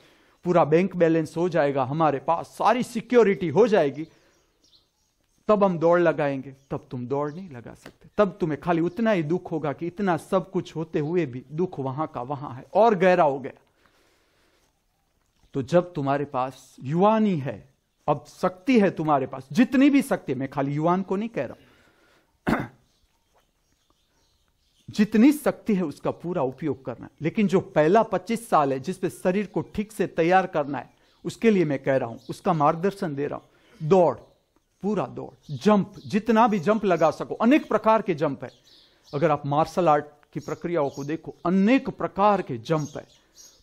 पूरा बैंक बैलेंस हो जाएगा हमारे पास सारी सिक्योरिटी हो जाएगी तब हम दौड़ लगाएंगे तब तुम दौड़ नहीं लगा सकते तब तुम्हें खाली उतना ही दुख होगा कि इतना सब कुछ होते हुए भी दुख वहां का वहां है और गहरा हो गया तो जब तुम्हारे पास युवानी है अब शक्ति है तुम्हारे पास जितनी भी शक्ति मैं खाली युवान को नहीं कह रहा जितनी शक्ति है उसका पूरा उपयोग करना है लेकिन जो पहला 25 साल है जिसपे शरीर को ठीक से तैयार करना है उसके लिए मैं कह रहा हूं उसका मार्गदर्शन दे रहा हूं दौड़ पूरा दौड़ जंप जितना भी जंप लगा सको अनेक प्रकार के जंप है अगर आप मार्शल आर्ट की प्रक्रियाओं को देखो अनेक प्रकार के जंप है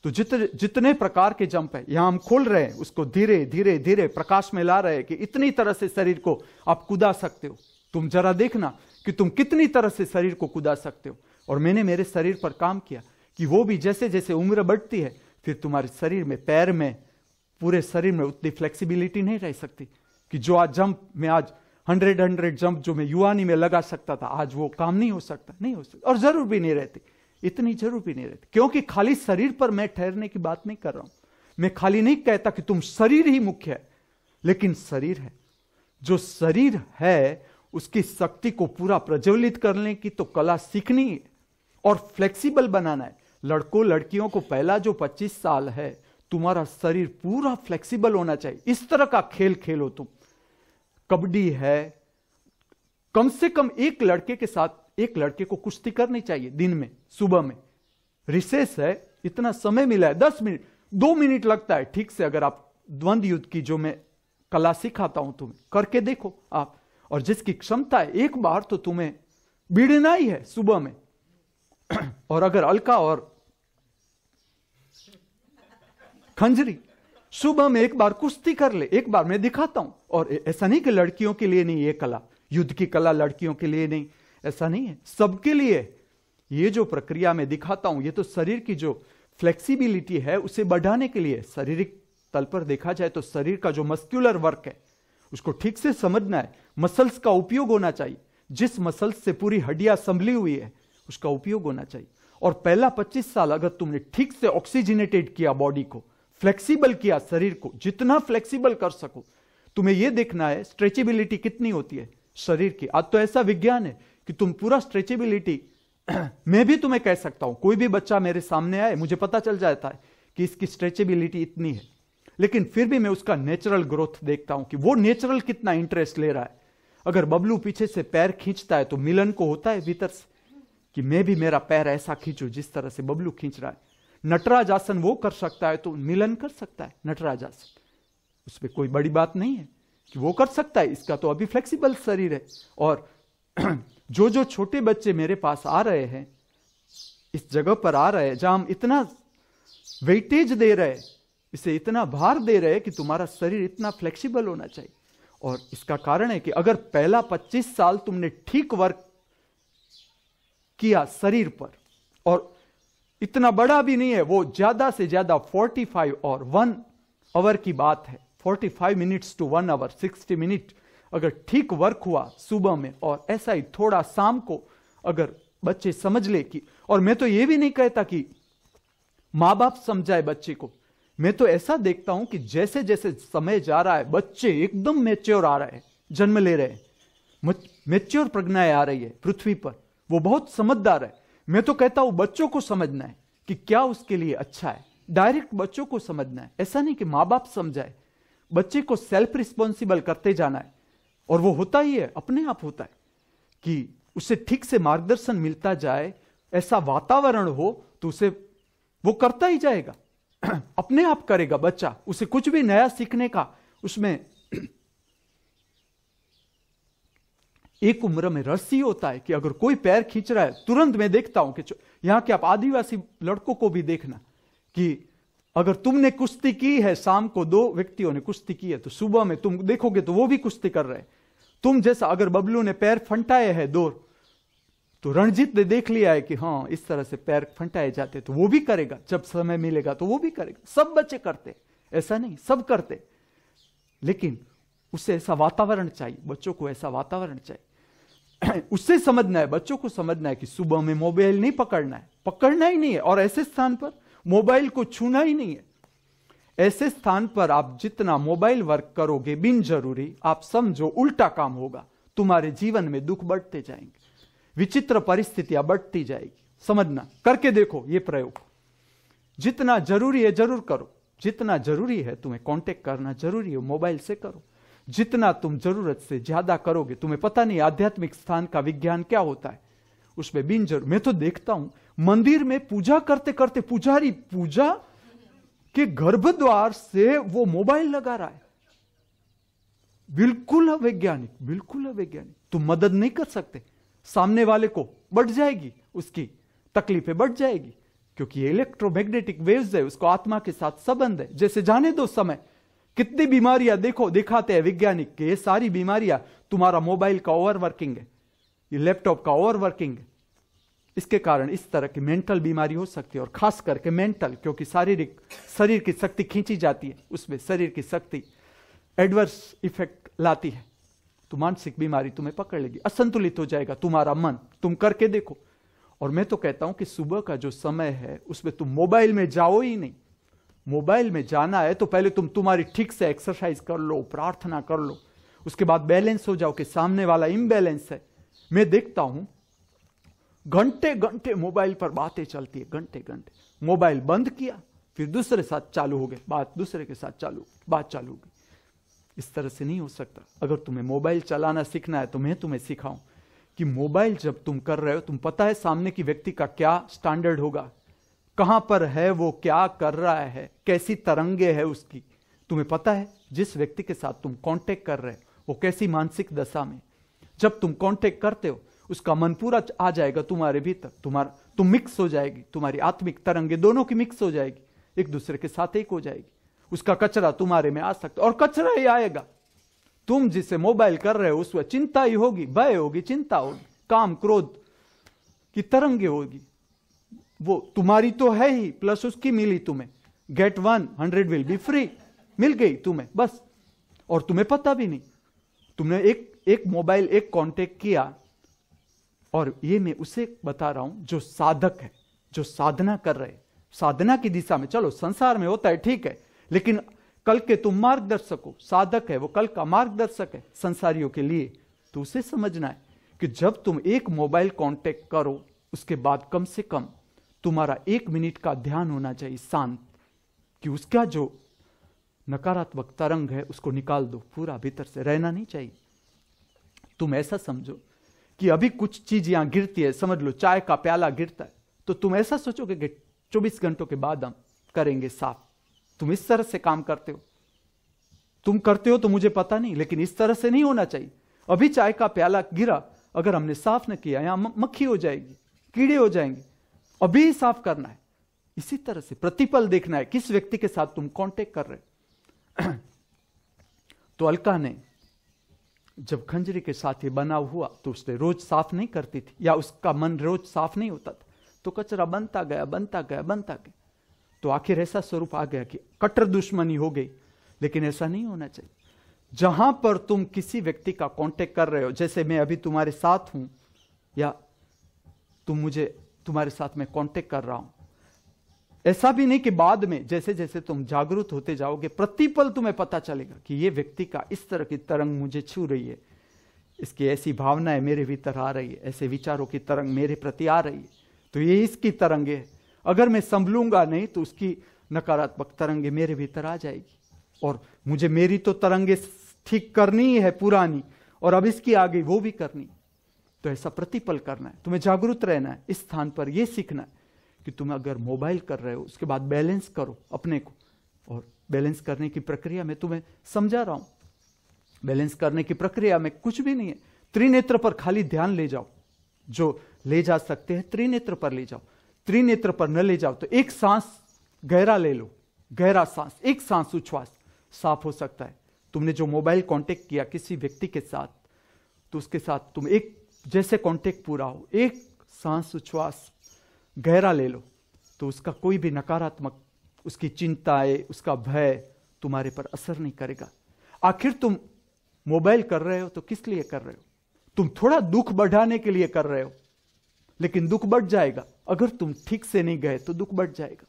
तो जितने जितने प्रकार के जंप है यहां हम खोल रहे हैं उसको धीरे धीरे धीरे प्रकाश में ला रहे हैं कि इतनी तरह से शरीर को आप कुदा सकते हो तुम जरा देखना कि तुम कितनी तरह से शरीर को कुदा सकते हो और मैंने मेरे शरीर पर काम किया कि वो भी जैसे जैसे उम्र बढ़ती है फिर तुम्हारे शरीर में पैर में पूरे शरीर में उतनी फ्लेक्सिबिलिटी नहीं रह सकती कि जो आज जंप में आज हंड्रेड हंड्रेड जंप जो मैं युवानी में लगा सकता था आज वो काम नहीं हो सकता नहीं हो सकता और जरूर भी नहीं रहती इतनी जरूर भी नहीं रहती क्योंकि खाली शरीर पर मैं ठहरने की बात नहीं कर रहा हूं मैं खाली नहीं कहता कि तुम शरीर ही मुख्य है लेकिन शरीर है जो शरीर है उसकी शक्ति को पूरा प्रज्वलित करने की तो कला सीखनी है और फ्लेक्सिबल बनाना है लड़कों लड़कियों को पहला जो 25 साल है तुम्हारा शरीर पूरा फ्लेक्सिबल होना चाहिए इस तरह का खेल खेलो तुम कबड्डी है कम से कम एक लड़के के साथ एक लड़के को कुश्ती करनी चाहिए दिन में सुबह में रिसेस है इतना समय मिला है दस मिनट दो मिनट लगता है ठीक से अगर आप द्वंद्व युद्ध की जो मैं कला सिखाता हूं तुम्हें करके देखो आप और जिसकी क्षमता एक बार तो तुम्हें बीड़ना ही है सुबह में और अगर अलका और खंजरी सुबह में एक बार कुश्ती कर ले एक बार मैं दिखाता हूं और ऐसा नहीं कि लड़कियों के लिए नहीं ये कला युद्ध की कला लड़कियों के लिए नहीं ऐसा नहीं है सबके लिए ये जो प्रक्रिया मैं दिखाता हूं ये तो शरीर की जो फ्लेक्सिबिलिटी है उसे बढ़ाने के लिए शारीरिक तल पर देखा जाए तो शरीर का जो मस्क्यूलर वर्क है उसको ठीक से समझना है मसल्स का उपयोग होना चाहिए जिस मसल्स से पूरी हड्डियां संभली हुई है उसका उपयोग होना चाहिए और पहला 25 साल अगर तुमने ठीक से ऑक्सीजनेटेड किया बॉडी को फ्लेक्सिबल किया शरीर को जितना फ्लेक्सिबल कर सको तुम्हें यह देखना है स्ट्रेचेबिलिटी कितनी होती है शरीर की आज तो ऐसा विज्ञान है कि तुम पूरा स्ट्रेचेबिलिटी मैं भी तुम्हें कह सकता हूं कोई भी बच्चा मेरे सामने आए मुझे पता चल जाता है कि इसकी स्ट्रेचेबिलिटी इतनी है लेकिन फिर भी मैं उसका नेचुरल ग्रोथ देखता हूं कि वो नेचुरल कितना इंटरेस्ट ले रहा है अगर बबलू पीछे से पैर खींचता है तो मिलन को होता है भीतर से कि मैं भी मेरा पैर ऐसा खींचू जिस तरह से बबलू खींच रहा है नटराज आसन वो कर सकता है तो मिलन कर सकता है नटराज आसन उसमें कोई बड़ी बात नहीं है कि वो कर सकता है इसका तो अभी फ्लेक्सिबल शरीर है और जो जो छोटे बच्चे मेरे पास आ रहे हैं इस जगह पर आ रहे हैं जहां हम इतना वेटेज दे रहे हैं इसे इतना भार दे रहे कि तुम्हारा शरीर इतना फ्लेक्सिबल होना चाहिए और इसका कारण है कि अगर पहला 25 साल तुमने ठीक वर्क किया शरीर पर और इतना बड़ा भी नहीं है वो ज्यादा से ज्यादा 45 और वन आवर की बात है 45 minutes to one hour 60 minute अगर ठीक वर्क हुआ सुबह में और ऐसा ही थोड़ा शाम को अगर बच्चे समझ ले कि और मैं तो ये भी नहीं कहता कि मां बाप समझाए बच्चे को मैं तो ऐसा देखता हूं कि जैसे जैसे समय जा रहा है बच्चे एकदम मेच्योर आ रहे हैं जन्म ले रहे हैं मेच्योर प्रज्ञाएं आ रही है पृथ्वी पर वो बहुत समझदार है मैं तो कहता हूं बच्चों को समझना है कि क्या उसके लिए अच्छा है डायरेक्ट बच्चों को समझना है ऐसा नहीं कि माँ बाप समझाए बच्चे को सेल्फ रिस्पॉन्सिबल करते जाना है और वो होता ही है अपने आप होता है कि उसे ठीक से मार्गदर्शन मिलता जाए ऐसा वातावरण हो तो उसे वो करता ही जाएगा अपने आप करेगा बच्चा उसे कुछ भी नया सीखने का उसमें एक उम्र में रस ही होता है कि अगर कोई पैर खींच रहा है तुरंत मैं देखता हूं कि यहां के आप आदिवासी लड़कों को भी देखना कि अगर तुमने कुश्ती की है शाम को दो व्यक्तियों ने कुश्ती की है तो सुबह में तुम देखोगे तो वो भी कुश्ती कर रहे तुम जैसा अगर बबलू ने पैर फंटाए है दौर तो रणजीत ने देख लिया है कि हाँ इस तरह से पैर फंटाए जाते तो वो भी करेगा जब समय मिलेगा तो वो भी करेगा सब बच्चे करते ऐसा नहीं सब करते लेकिन उससे ऐसा वातावरण चाहिए बच्चों को ऐसा वातावरण चाहिए उससे समझना है बच्चों को समझना है कि सुबह में मोबाइल नहीं पकड़ना है पकड़ना ही नहीं है और ऐसे स्थान पर मोबाइल को छूना ही नहीं है ऐसे स्थान पर आप जितना मोबाइल वर्क करोगे बिन जरूरी आप समझो उल्टा काम होगा तुम्हारे जीवन में दुख बढ़ते जाएंगे विचित्र परिस्थितियां बढ़ती जाएगी समझना करके देखो ये प्रयोग जितना जरूरी है जरूर करो जितना जरूरी है तुम्हें कांटेक्ट करना जरूरी है मोबाइल से करो जितना तुम जरूरत से ज्यादा करोगे तुम्हें पता नहीं आध्यात्मिक स्थान का विज्ञान क्या होता है उसमें बिन जरूर मैं तो देखता हूं मंदिर में पूजा करते करते पुजारी पूजा के गर्भद्वार से वो मोबाइल लगा रहा है बिल्कुल अवैज्ञानिक बिल्कुल अवैज्ञानिक तुम मदद नहीं कर सकते सामने वाले को बढ़ जाएगी उसकी तकलीफें बढ़ जाएगी क्योंकि ये इलेक्ट्रोमैग्नेटिक वेव्स है उसको आत्मा के साथ संबंध है जैसे जाने दो समय कितनी बीमारियां देखो दिखाते हैं वैज्ञानिक कि ये सारी बीमारियां तुम्हारा मोबाइल का ओवर वर्किंग है ये लैपटॉप का ओवर वर्किंग है इसके कारण इस तरह की मेंटल बीमारी हो सकती है और खास करके मेंटल क्योंकि शारीरिक शरीर की शक्ति खींची जाती है उसमें शरीर की शक्ति एडवर्स इफेक्ट लाती है तो मानसिक बीमारी तुम्हें पकड़ लेगी असंतुलित हो जाएगा तुम्हारा मन तुम करके देखो और मैं तो कहता हूं कि सुबह का जो समय है उसमें तुम मोबाइल में जाओ ही नहीं मोबाइल में जाना है तो पहले तुम तुम्हारी ठीक से एक्सरसाइज कर लो प्रार्थना कर लो उसके बाद बैलेंस हो जाओ कि सामने वाला इम्बैलेंस है मैं देखता हूं घंटे घंटे मोबाइल पर बातें चलती है घंटे घंटे मोबाइल बंद किया फिर दूसरे साथ चालू हो गए बात दूसरे के साथ चालू बात चालू हो गई इस तरह से नहीं हो सकता अगर तुम्हें मोबाइल चलाना सीखना है तो मैं तुम्हें सिखाऊं कि मोबाइल जब तुम कर रहे हो तुम पता है सामने की व्यक्ति का क्या स्टैंडर्ड होगा कहां पर है वो क्या कर रहा है कैसी तरंगे है उसकी तुम्हें पता है जिस व्यक्ति के साथ तुम कांटेक्ट कर रहे हो वो कैसी मानसिक दशा में जब तुम कांटेक्ट करते हो उसका मन पूरा आ जाएगा तुम्हारे भीतर तुम्हारा तुम मिक्स हो जाएगी तुम्हारी आत्मिक तरंगे दोनों की मिक्स हो जाएगी एक दूसरे के साथ एक हो जाएगी उसका कचरा तुम्हारे में आ सकता और कचरा ही आएगा तुम जिसे मोबाइल कर रहे हो उसमें चिंता ही होगी भय होगी चिंता होगी काम क्रोध की तरंगे होगी वो तुम्हारी तो है ही प्लस उसकी मिली तुम्हें get one hundred will be free मिल गई तुम्हें बस और तुम्हें पता भी नहीं तुमने एक एक मोबाइल एक कांटेक्ट किया और ये मैं उसे बता रहा हूं जो साधक है जो साधना कर रहे साधना की दिशा में चलो संसार में होता है ठीक है लेकिन कल के तुम मार्गदर्शक हो साधक है वो कल का मार्गदर्शक है संसारियों के लिए तो उसे समझना है कि जब तुम एक मोबाइल कांटेक्ट करो उसके बाद कम से कम तुम्हारा एक मिनट का ध्यान होना चाहिए शांत कि उसका जो नकारात्मक तरंग है उसको निकाल दो पूरा भीतर से रहना नहीं चाहिए तुम ऐसा समझो कि अभी कुछ चीज यहां गिरती है समझ लो चाय का प्याला गिरता है तो तुम ऐसा सोचोगे कि चौबीस घंटों के बाद हम करेंगे साफ तुम इस तरह से काम करते हो तुम करते हो तो मुझे पता नहीं लेकिन इस तरह से नहीं होना चाहिए अभी चाय का प्याला गिरा अगर हमने साफ न किया यहां मक्खी हो जाएगी कीड़े हो जाएंगे अभी साफ करना है इसी तरह से प्रतिपल देखना है किस व्यक्ति के साथ तुम कांटेक्ट कर रहे तो अलका ने जब खंजरी के साथ ये बनाव हुआ तो उसने रोज साफ नहीं करती थी या उसका मन रोज साफ नहीं होता था तो कचरा बनता गया बनता गया बनता गया तो आखिर ऐसा स्वरूप आ गया कि कट्टर दुश्मनी हो गई लेकिन ऐसा नहीं होना चाहिए जहां पर तुम किसी व्यक्ति का कांटेक्ट कर रहे हो जैसे मैं अभी तुम्हारे साथ हूं या तुम मुझे तुम्हारे साथ में कांटेक्ट कर रहा हूं ऐसा भी नहीं कि बाद में जैसे जैसे तुम जागरूक होते जाओगे प्रतिपल तुम्हें पता चलेगा कि यह व्यक्ति का इस तरह की तरंग मुझे छू रही है इसकी ऐसी भावनाएं मेरे भीतर आ रही है ऐसे विचारों की तरंग मेरे प्रति आ रही है तो ये इसकी तरंग है अगर मैं संभलूंगा नहीं तो उसकी नकारात्मक तरंगे मेरे भीतर आ जाएगी और मुझे मेरी तो तरंगे ठीक करनी ही है पुरानी और अब इसकी आगे वो भी करनी तो ऐसा प्रतिपल करना है तुम्हें जागरूक रहना है इस स्थान पर यह सीखना है कि तुम अगर मोबाइल कर रहे हो उसके बाद बैलेंस करो अपने को और बैलेंस करने की प्रक्रिया में तुम्हें समझा रहा हूं बैलेंस करने की प्रक्रिया में कुछ भी नहीं है त्रिनेत्र पर खाली ध्यान ले जाओ जो ले जा सकते हैं त्रिनेत्र पर ले जाओ त्रिनेत्र पर न ले जाओ तो एक सांस गहरा ले लो गहरा सांस एक सांस उच्छ्वास साफ हो सकता है तुमने जो मोबाइल कांटेक्ट किया किसी व्यक्ति के साथ तो उसके साथ तुम एक जैसे कांटेक्ट पूरा हो एक सांस उच्छ्वास गहरा ले लो तो उसका कोई भी नकारात्मक उसकी चिंताएं उसका भय तुम्हारे पर असर नहीं करेगा आखिर तुम मोबाइल कर रहे हो तो किस लिए कर रहे हो तुम थोड़ा दुख बढ़ाने के लिए कर रहे हो लेकिन दुख बढ़ जाएगा अगर तुम ठीक से नहीं गए तो दुख बढ़ जाएगा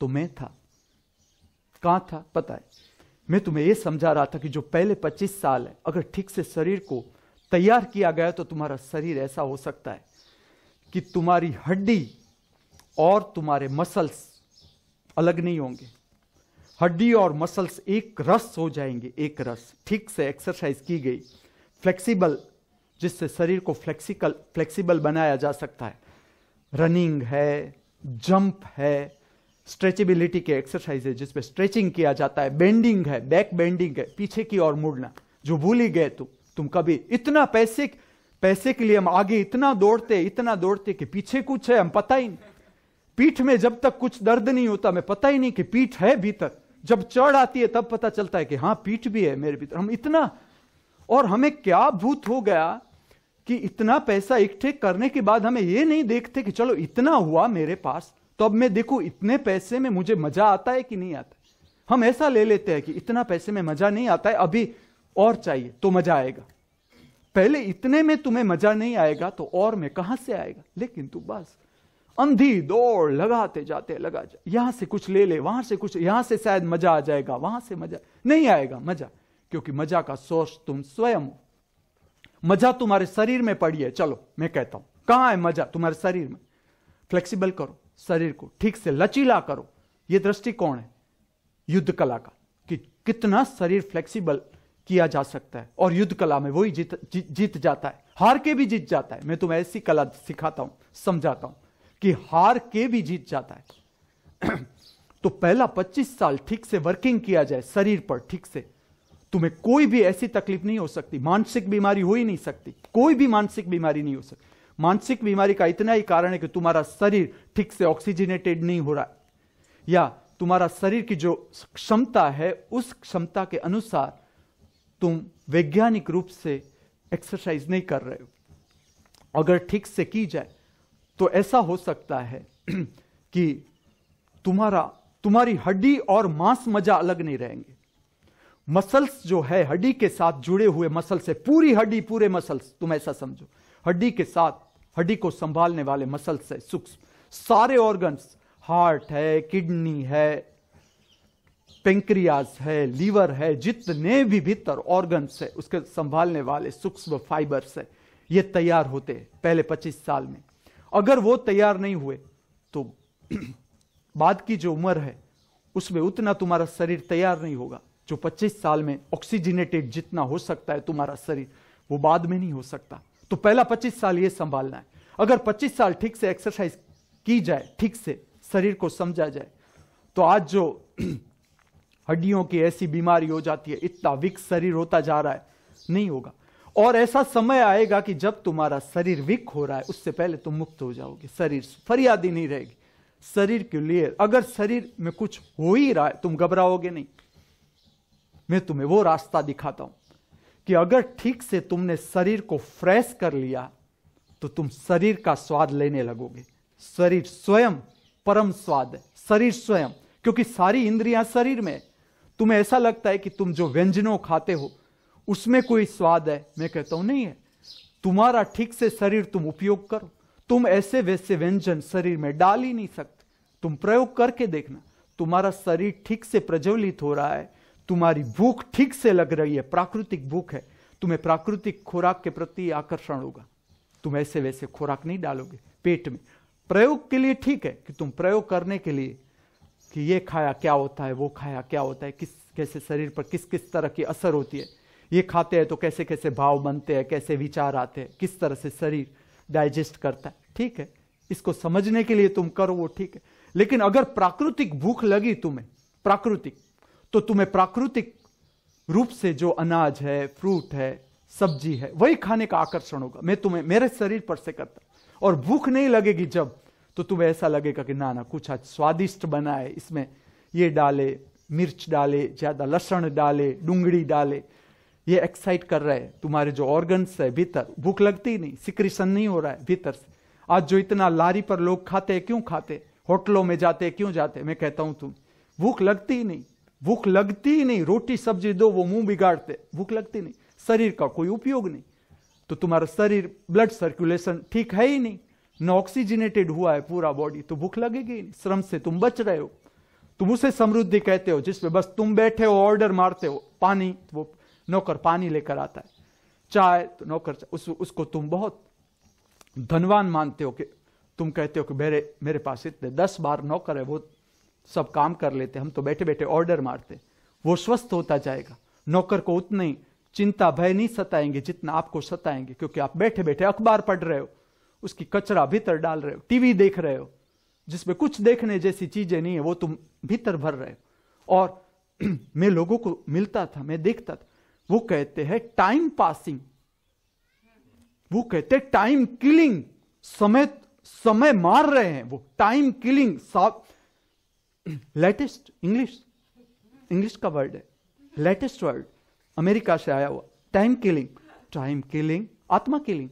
तो मैं था कहां था पता है मैं तुम्हें यह समझा रहा था कि जो पहले 25 साल है अगर ठीक से शरीर को तैयार किया गया तो तुम्हारा शरीर ऐसा हो सकता है कि तुम्हारी हड्डी और तुम्हारे मसल्स अलग नहीं होंगे हड्डी और मसल्स एक रस हो जाएंगे एक रस ठीक से एक्सरसाइज की गई फ्लेक्सिबल जिससे शरीर को फ्लेक्सिकल फ्लेक्सिबल बनाया जा सकता है रनिंग है जंप है स्ट्रेचेबिलिटी के एक्सरसाइज है जिसमें स्ट्रेचिंग किया जाता है बेंडिंग है बैक बेंडिंग है पीछे की ओर मुड़ना जो भूल ही गए तुम तुम कभी इतना पैसे पैसे के लिए हम आगे इतना दौड़ते इतना दौड़ते कि पीछे कुछ है हम पता ही नहीं पीठ में जब तक कुछ दर्द नहीं होता हमें पता ही नहीं कि पीठ है भीतर जब चढ़ आती है तब पता चलता है कि हाँ पीठ भी है मेरे भीतर हम इतना और हमें क्या भूत हो गया कि इतना पैसा इकट्ठे करने के बाद हमें ये नहीं देखते कि चलो इतना हुआ मेरे पास तो अब मैं देखू इतने पैसे में मुझे मजा आता है कि नहीं आता हम ऐसा ले लेते हैं कि इतना पैसे में मजा नहीं आता है अभी और चाहिए तो मजा आएगा पहले इतने में तुम्हें मजा नहीं आएगा तो और में कहां से आएगा लेकिन तू बस अंधी दौड़ लगाते जाते लगा जा यहां से कुछ ले ले वहां से कुछ यहां से शायद मजा आ जाएगा वहां से मजा नहीं आएगा मजा क्योंकि मजा का सोर्स तुम स्वयं हो मजा तुम्हारे शरीर में पड़ी है चलो मैं कहता हूं कहां है मजा तुम्हारे शरीर में फ्लेक्सिबल करो शरीर को ठीक से लचीला करो यह दृष्टिकोण है युद्ध कला का कि कितना शरीर फ्लेक्सिबल किया जा सकता है और युद्ध कला में वही जीत जी, जीत जाता है हार के भी जीत जाता है मैं तुम्हें ऐसी कला सिखाता हूं समझाता हूं कि हार के भी जीत जाता है तो पहला 25 साल ठीक से वर्किंग किया जाए शरीर पर ठीक से तुम्हें कोई भी ऐसी तकलीफ नहीं हो सकती मानसिक बीमारी हो ही नहीं सकती कोई भी मानसिक बीमारी नहीं हो सकती मानसिक बीमारी का इतना ही कारण है कि तुम्हारा शरीर ठीक से ऑक्सीजनेटेड नहीं हो रहा है या तुम्हारा शरीर की जो क्षमता है उस क्षमता के अनुसार तुम वैज्ञानिक रूप से एक्सरसाइज नहीं कर रहे हो अगर ठीक से की जाए तो ऐसा हो सकता है कि तुम्हारा तुम्हारी हड्डी और मांस मजा अलग नहीं रहेंगे मसल्स जो है हड्डी के साथ जुड़े हुए मसल्स है पूरी हड्डी पूरे मसल्स तुम ऐसा समझो हड्डी के साथ हड्डी को संभालने वाले मसल्स है सूक्ष्म सारे ऑर्गन्स हार्ट है किडनी है पेंक्रियाज है लीवर है जितने भी भीतर ऑर्गन्स है उसके संभालने वाले सूक्ष्म फाइबर्स है ये तैयार होते हैं पहले 25 साल में अगर वो तैयार नहीं हुए तो बाद की जो उम्र है उसमें उतना तुम्हारा शरीर तैयार नहीं होगा जो 25 साल में ऑक्सीजनेटेड जितना हो सकता है तुम्हारा शरीर वो बाद में नहीं हो सकता तो पहला 25 साल ये संभालना है अगर 25 साल ठीक से एक्सरसाइज की जाए ठीक से शरीर को समझा जाए तो आज जो हड्डियों की ऐसी बीमारी हो जाती है इतना वीक शरीर होता जा रहा है नहीं होगा और ऐसा समय आएगा कि जब तुम्हारा शरीर वीक हो रहा है उससे पहले तुम मुक्त हो जाओगे शरीर फरियादी नहीं रहेगी शरीर के लिए अगर शरीर में कुछ हो ही रहा है तुम घबराओगे नहीं मैं तुम्हें वो रास्ता दिखाता हूं कि अगर ठीक से तुमने शरीर को फ्रेश कर लिया तो तुम शरीर का स्वाद लेने लगोगे शरीर स्वयं परम स्वाद है शरीर स्वयं क्योंकि सारी इंद्रियां शरीर में तुम्हें ऐसा लगता है कि तुम जो व्यंजनों खाते हो उसमें कोई स्वाद है मैं कहता हूं नहीं है तुम्हारा ठीक से शरीर तुम उपयोग करो तुम ऐसे वैसे व्यंजन शरीर में डाल ही नहीं सकते तुम प्रयोग करके देखना तुम्हारा शरीर ठीक से प्रज्वलित हो रहा है तुम्हारी भूख ठीक से लग रही है प्राकृतिक भूख है तुम्हें प्राकृतिक खुराक के प्रति आकर्षण होगा तुम ऐसे वैसे खुराक नहीं डालोगे पेट में प्रयोग के लिए ठीक है कि तुम प्रयोग करने के लिए कि ये खाया क्या होता है वो खाया क्या होता है किस कैसे शरीर पर किस किस तरह की असर होती है ये खाते हैं तो कैसे कैसे भाव बनते हैं कैसे विचार आते हैं किस तरह से शरीर डाइजेस्ट करता है ठीक है इसको समझने के लिए तुम करो वो ठीक है लेकिन अगर प्राकृतिक भूख लगी तुम्हें प्राकृतिक तो तुम्हें प्राकृतिक रूप से जो अनाज है फ्रूट है सब्जी है वही खाने का आकर्षण होगा मैं तुम्हें मेरे शरीर पर से करता और भूख नहीं लगेगी जब तो तुम्हें ऐसा लगेगा कि ना ना कुछ आज स्वादिष्ट बनाए इसमें ये डाले मिर्च डाले ज़्यादा लसन डाले डूंगड़ी डाले ये एक्साइट कर रहे हैं तुम्हारे जो ऑर्गन्स है भीतर भूख लगती नहीं सिक्रिशन नहीं हो रहा है भीतर से आज जो इतना लारी पर लोग खाते हैं क्यों खाते होटलों में जाते क्यों जाते मैं कहता हूं तुम भूख लगती ही नहीं भूख लगती ही नहीं रोटी सब्जी दो वो मुंह बिगाड़ते भूख लगती नहीं शरीर का कोई उपयोग नहीं तो तुम्हारा शरीर ब्लड सर्कुलेशन ठीक है ही नहीं न ऑक्सीजनेटेड हुआ है पूरा बॉडी तो भूख लगेगी नहीं श्रम से तुम बच रहे हो तुम उसे समृद्धि कहते हो जिसमें बस तुम बैठे हो ऑर्डर मारते हो पानी तो वो नौकर पानी लेकर आता है चाय तो नौकर उस, उसको तुम बहुत धनवान मानते हो कि तुम कहते हो कि मेरे मेरे पास इतने दस बार नौकर है वो सब काम कर लेते हम तो बैठे बैठे ऑर्डर मारते वो स्वस्थ होता जाएगा नौकर को उतनी चिंता भय नहीं सताएंगे जितना आपको सताएंगे क्योंकि आप बैठे बैठे अखबार पढ़ रहे हो उसकी कचरा भीतर डाल रहे हो टीवी देख रहे हो जिसमें कुछ देखने जैसी चीजें नहीं है वो तुम भीतर भर रहे हो और मैं लोगों को मिलता था मैं देखता था वो कहते हैं टाइम पासिंग वो कहते टाइम किलिंग समय समय मार रहे हैं वो टाइम किलिंग साफ लेटेस्ट इंग्लिश इंग्लिश का वर्ड है लेटेस्ट वर्ड अमेरिका से आया हुआ टाइम किलिंग टाइम किलिंग आत्मा किलिंग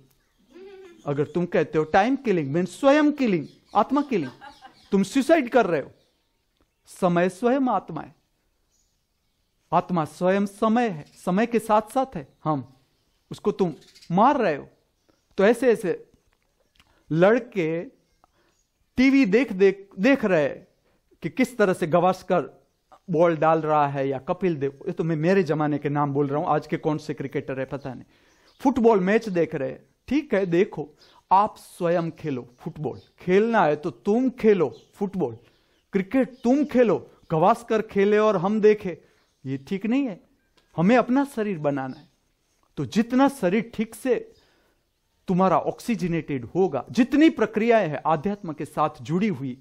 अगर तुम कहते हो टाइम किलिंग मीन स्वयं किलिंग आत्मा किलिंग तुम सुसाइड कर रहे हो समय स्वयं आत्मा है आत्मा स्वयं समय है समय के साथ साथ है हम उसको तुम मार रहे हो तो ऐसे ऐसे लड़के टीवी देख देख देख रहे कि किस तरह से गवास्कर बॉल डाल रहा है या कपिल देव ये तो मैं मेरे जमाने के नाम बोल रहा हूं आज के कौन से क्रिकेटर है पता नहीं फुटबॉल मैच देख रहे हैं ठीक है देखो आप स्वयं खेलो फुटबॉल खेलना है तो तुम खेलो फुटबॉल क्रिकेट तुम खेलो गवास्कर खेले और हम देखे ये ठीक नहीं है हमें अपना शरीर बनाना है तो जितना शरीर ठीक से तुम्हारा ऑक्सीजनेटेड होगा जितनी प्रक्रियाएं हैं आध्यात्म के साथ जुड़ी हुई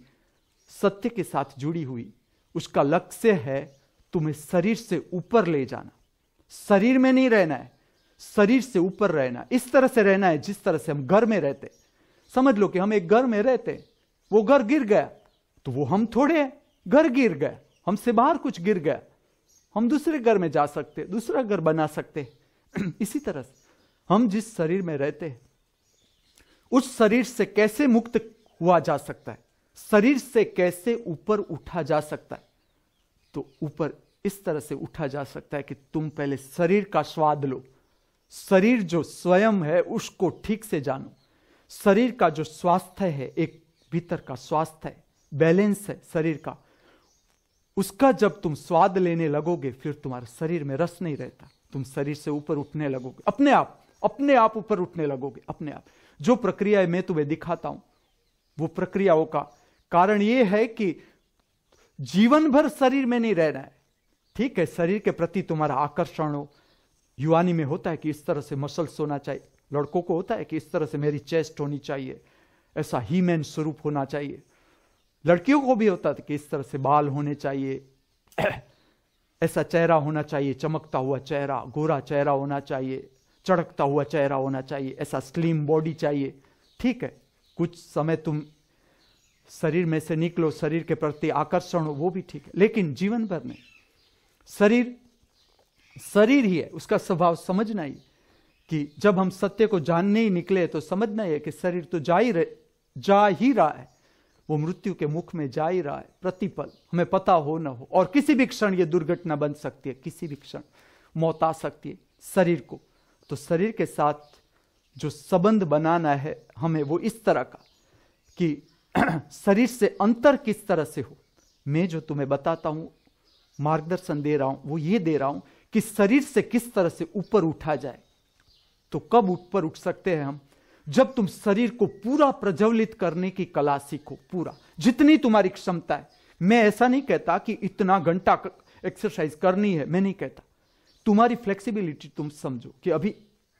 सत्य के साथ जुड़ी हुई उसका लक्ष्य है तुम्हें शरीर से ऊपर ले जाना शरीर में नहीं रहना है शरीर से ऊपर रहना इस तरह से रहना है जिस तरह से हम घर में रहते समझ लो कि हम एक घर में रहते वो घर गिर गया तो वो हम थोड़े घर गिर गए हमसे बाहर कुछ गिर गया हम दूसरे घर में जा सकते दूसरा घर बना सकते इसी तरह से हम जिस शरीर में रहते हैं उस शरीर से कैसे मुक्त हुआ जा सकता है शरीर से कैसे ऊपर उठा जा सकता है तो ऊपर इस तरह से उठा जा सकता है कि तुम पहले शरीर का स्वाद लो शरीर जो स्वयं है उसको ठीक से जानो शरीर का जो स्वास्थ्य है एक भीतर का स्वास्थ्य है बैलेंस है शरीर का उसका जब तुम स्वाद लेने लगोगे फिर तुम्हारे शरीर में रस नहीं रहता तुम शरीर से ऊपर उठने लगोगे अपने आप अपने आप ऊपर उठने लगोगे अपने आप जो प्रक्रिया मैं तुम्हें दिखाता हूं वो प्रक्रियाओं का कारण यह है कि जीवन भर शरीर में नहीं रहना है ठीक है शरीर के प्रति तुम्हारा आकर्षण हो युवानी में होता है कि इस तरह से मसल्स होना चाहिए लड़कों को होता है कि इस तरह से मेरी चेस्ट होनी चाहिए ऐसा ही मैन स्वरूप होना चाहिए लड़कियों को भी होता था कि इस तरह से बाल होने चाहिए ऐसा चेहरा होना चाहिए चमकता हुआ चेहरा गोरा चेहरा होना चाहिए चड़कता हुआ चेहरा होना चाहिए ऐसा स्लिम बॉडी चाहिए ठीक है कुछ समय तुम शरीर में से निकलो शरीर के प्रति आकर्षण हो वो भी ठीक है लेकिन जीवन भर में शरीर शरीर ही है उसका स्वभाव समझना ही कि जब हम सत्य को जानने ही निकले तो समझना ही है कि शरीर तो जा ही जा ही रहा है वो मृत्यु के मुख में जा ही रहा है प्रतिपल हमें पता हो ना हो और किसी भी क्षण ये दुर्घटना बन सकती है किसी भी क्षण मौत आ सकती है शरीर को तो शरीर के साथ जो संबंध बनाना है हमें वो इस तरह का कि शरीर से अंतर किस तरह से हो मैं जो तुम्हें बताता हूं मार्गदर्शन दे रहा हूं वो ये दे रहा हूं कि शरीर से किस तरह से ऊपर उठा जाए तो कब ऊपर उठ सकते हैं हम जब तुम शरीर को पूरा प्रज्वलित करने की कला सीखो पूरा जितनी तुम्हारी क्षमता है मैं ऐसा नहीं कहता कि इतना घंटा एक्सरसाइज करनी है मैं नहीं कहता तुम्हारी फ्लेक्सिबिलिटी तुम समझो कि अभी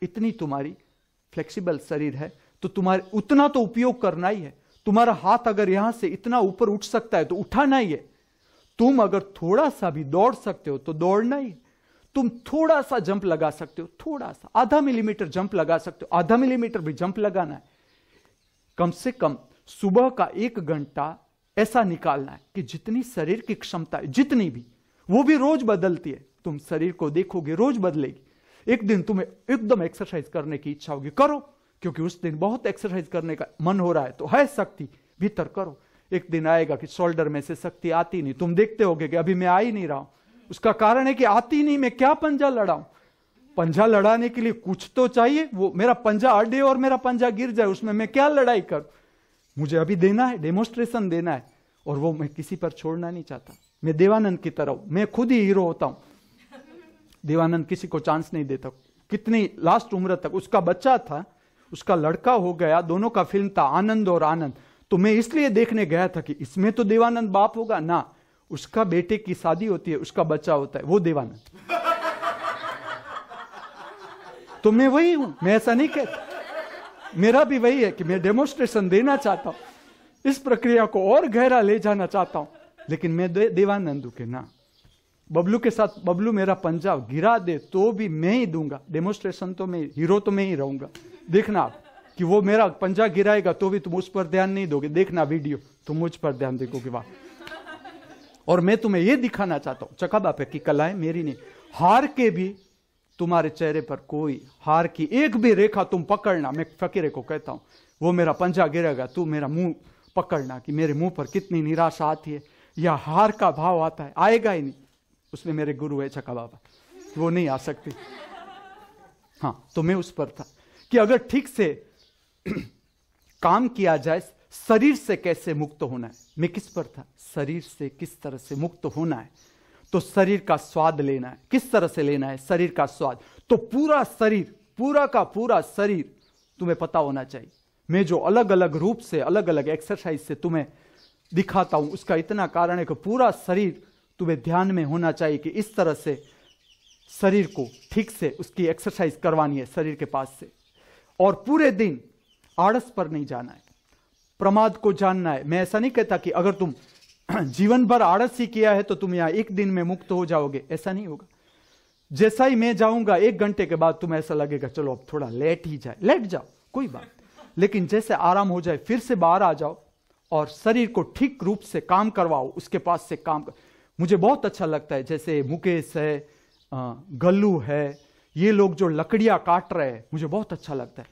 इतनी तुम्हारी फ्लेक्सिबल शरीर है तो तुम्हारे उतना तो उपयोग करना ही है तुम्हारा हाथ अगर यहां से इतना ऊपर उठ सकता है तो उठाना ही है तुम अगर थोड़ा सा भी दौड़ सकते हो तो दौड़ना ही है तुम थोड़ा सा जंप लगा सकते हो थोड़ा सा आधा मिलीमीटर जंप लगा सकते हो आधा मिलीमीटर भी जंप लगाना है कम से कम सुबह का एक घंटा ऐसा निकालना है कि जितनी शरीर की क्षमता है जितनी भी वो भी रोज बदलती है तुम शरीर को देखोगे रोज बदलेगी एक दिन तुम्हें एकदम एक्सरसाइज करने की इच्छा होगी करो क्योंकि उस दिन बहुत एक्सरसाइज करने का मन हो रहा है तो है शक्ति भीतर करो एक दिन आएगा कि शोल्डर में से शक्ति आती नहीं तुम देखते होगे कि अभी मैं आ ही नहीं रहा हूं उसका कारण है कि आती नहीं मैं क्या पंजा लड़ाऊ पंजा लड़ाने के लिए कुछ तो चाहिए वो मेरा पंजा अड़े और मेरा पंजा गिर जाए उसमें मैं क्या लड़ाई करूं मुझे अभी देना है डेमोस्ट्रेशन देना है और वो मैं किसी पर छोड़ना नहीं चाहता मैं देवानंद की तरह मैं खुद ही हीरो होता हूं देवानंद किसी को चांस नहीं देता कितनी लास्ट उम्र तक उसका बच्चा था उसका लड़का हो गया दोनों का फिल्म था आनंद और आनंद तो मैं इसलिए देखने गया था कि इसमें तो देवानंद बाप होगा ना उसका बेटे की शादी होती है उसका बच्चा होता है वो देवानंद तो मैं वही हूं मैं ऐसा नहीं कहता मेरा भी वही है कि मैं डेमोन्स्ट्रेशन देना चाहता हूं इस प्रक्रिया को और गहरा ले जाना चाहता हूं लेकिन मैं दे, देवानंद के ना बबलू के साथ बबलू मेरा पंजाब गिरा दे तो भी मैं ही दूंगा डेमोन्स्ट्रेशन तो मैं हीरो तो मैं ही रहूंगा देखना कि वो मेरा पंजा गिराएगा तो भी तुम उस पर ध्यान नहीं दोगे देखना वीडियो तुम मुझ पर ध्यान देखोगे वाह और मैं तुम्हें यह दिखाना चाहता हूं चका बापे की कलाएं मेरी नहीं हार के भी तुम्हारे चेहरे पर कोई हार की एक भी रेखा तुम पकड़ना मैं फकीरे को कहता हूं वो मेरा पंजा गिरेगा तू मेरा मुंह पकड़ना कि मेरे मुंह पर कितनी निराशा आती है या हार का भाव आता है आएगा ही नहीं उसमें मेरे गुरु है चका बाबा वो नहीं आ सकती हाँ तो मैं उस पर था कि अगर ठीक से काम किया जाए शरीर से कैसे मुक्त होना है मैं किस पर था शरीर से किस तरह से मुक्त होना है तो शरीर का स्वाद लेना है किस तरह से लेना है शरीर का स्वाद तो पूरा शरीर पूरा का पूरा शरीर तुम्हें पता होना चाहिए मैं जो अलग अलग रूप से अलग अलग एक्सरसाइज से तुम्हें दिखाता हूं उसका इतना कारण है कि पूरा शरीर तुम्हें ध्यान में होना चाहिए कि इस तरह से शरीर को ठीक से उसकी एक्सरसाइज करवानी है शरीर के पास से और पूरे दिन आड़स पर नहीं जाना है प्रमाद को जानना है मैं ऐसा नहीं कहता कि अगर तुम जीवन भर आड़स ही किया है तो तुम यहां एक दिन में मुक्त हो जाओगे ऐसा नहीं होगा जैसा ही मैं जाऊंगा एक घंटे के बाद तुम ऐसा लगेगा चलो अब थोड़ा लेट ही जाए लेट जाओ कोई बात लेकिन जैसे आराम हो जाए फिर से बाहर आ जाओ और शरीर को ठीक रूप से काम करवाओ उसके पास से काम कर मुझे बहुत अच्छा लगता है जैसे मुकेश है गल्लू है ये लोग जो लकड़ियां काट रहे हैं मुझे बहुत अच्छा लगता है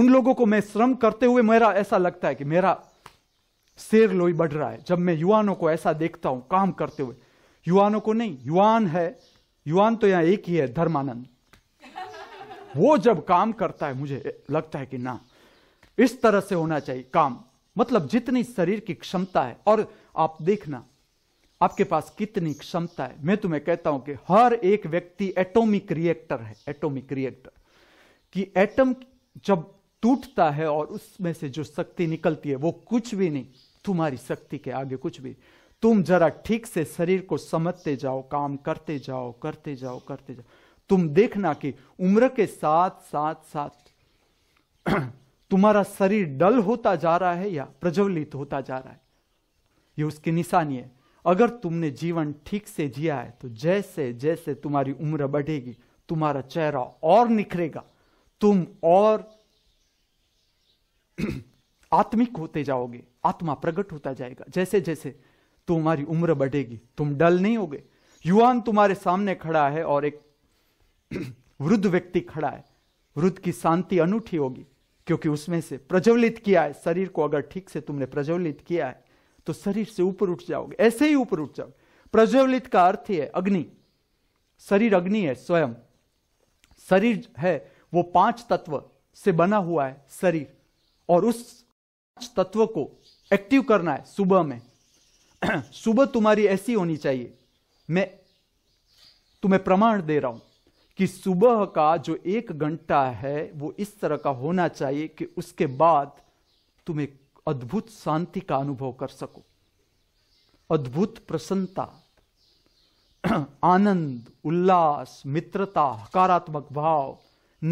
उन लोगों को मैं श्रम करते हुए मेरा ऐसा लगता है कि मेरा शेर लोई बढ़ रहा है जब मैं युवाओं को ऐसा देखता हूं काम करते हुए युवाओं को नहीं युवान है युवान तो यहां एक ही है धर्मानंद वो जब काम करता है मुझे लगता है कि ना इस तरह से होना चाहिए काम मतलब जितनी शरीर की क्षमता है और आप देखना आपके पास कितनी क्षमता है मैं तुम्हें कहता हूं कि हर एक व्यक्ति एटॉमिक रिएक्टर है एटॉमिक रिएक्टर कि एटम जब टूटता है और उसमें से जो शक्ति निकलती है वो कुछ भी नहीं तुम्हारी शक्ति के आगे कुछ भी तुम जरा ठीक से शरीर को समझते जाओ काम करते जाओ करते जाओ करते जाओ तुम देखना कि उम्र के साथ साथ साथ तुम्हारा शरीर डल होता जा रहा है या प्रज्वलित होता जा रहा है ये उसकी निशानी है अगर तुमने जीवन ठीक से जिया है तो जैसे जैसे तुम्हारी उम्र बढ़ेगी तुम्हारा चेहरा और निखरेगा तुम और आत्मिक होते जाओगे आत्मा प्रकट होता जाएगा जैसे जैसे तुम्हारी उम्र बढ़ेगी तुम डल नहीं होगे युवान तुम्हारे सामने खड़ा है और एक वृद्ध व्यक्ति खड़ा है वृद्ध की शांति अनूठी होगी क्योंकि उसमें से प्रज्वलित किया है शरीर को अगर ठीक से तुमने प्रज्वलित किया है तो शरीर से ऊपर उठ जाओगे ऐसे ही ऊपर उठ जाओगे प्रज्वलित का अर्थ है अग्नि शरीर अग्नि है स्वयं शरीर है वो पांच तत्व से बना हुआ है शरीर और उस पांच तत्व को एक्टिव करना है सुबह में सुबह तुम्हारी ऐसी होनी चाहिए मैं तुम्हें प्रमाण दे रहा हूं कि सुबह का जो एक घंटा है वो इस तरह का होना चाहिए कि उसके बाद तुम्हें अद्भुत शांति का अनुभव कर सको अद्भुत प्रसन्नता आनंद उल्लास मित्रता हकारात्मक भाव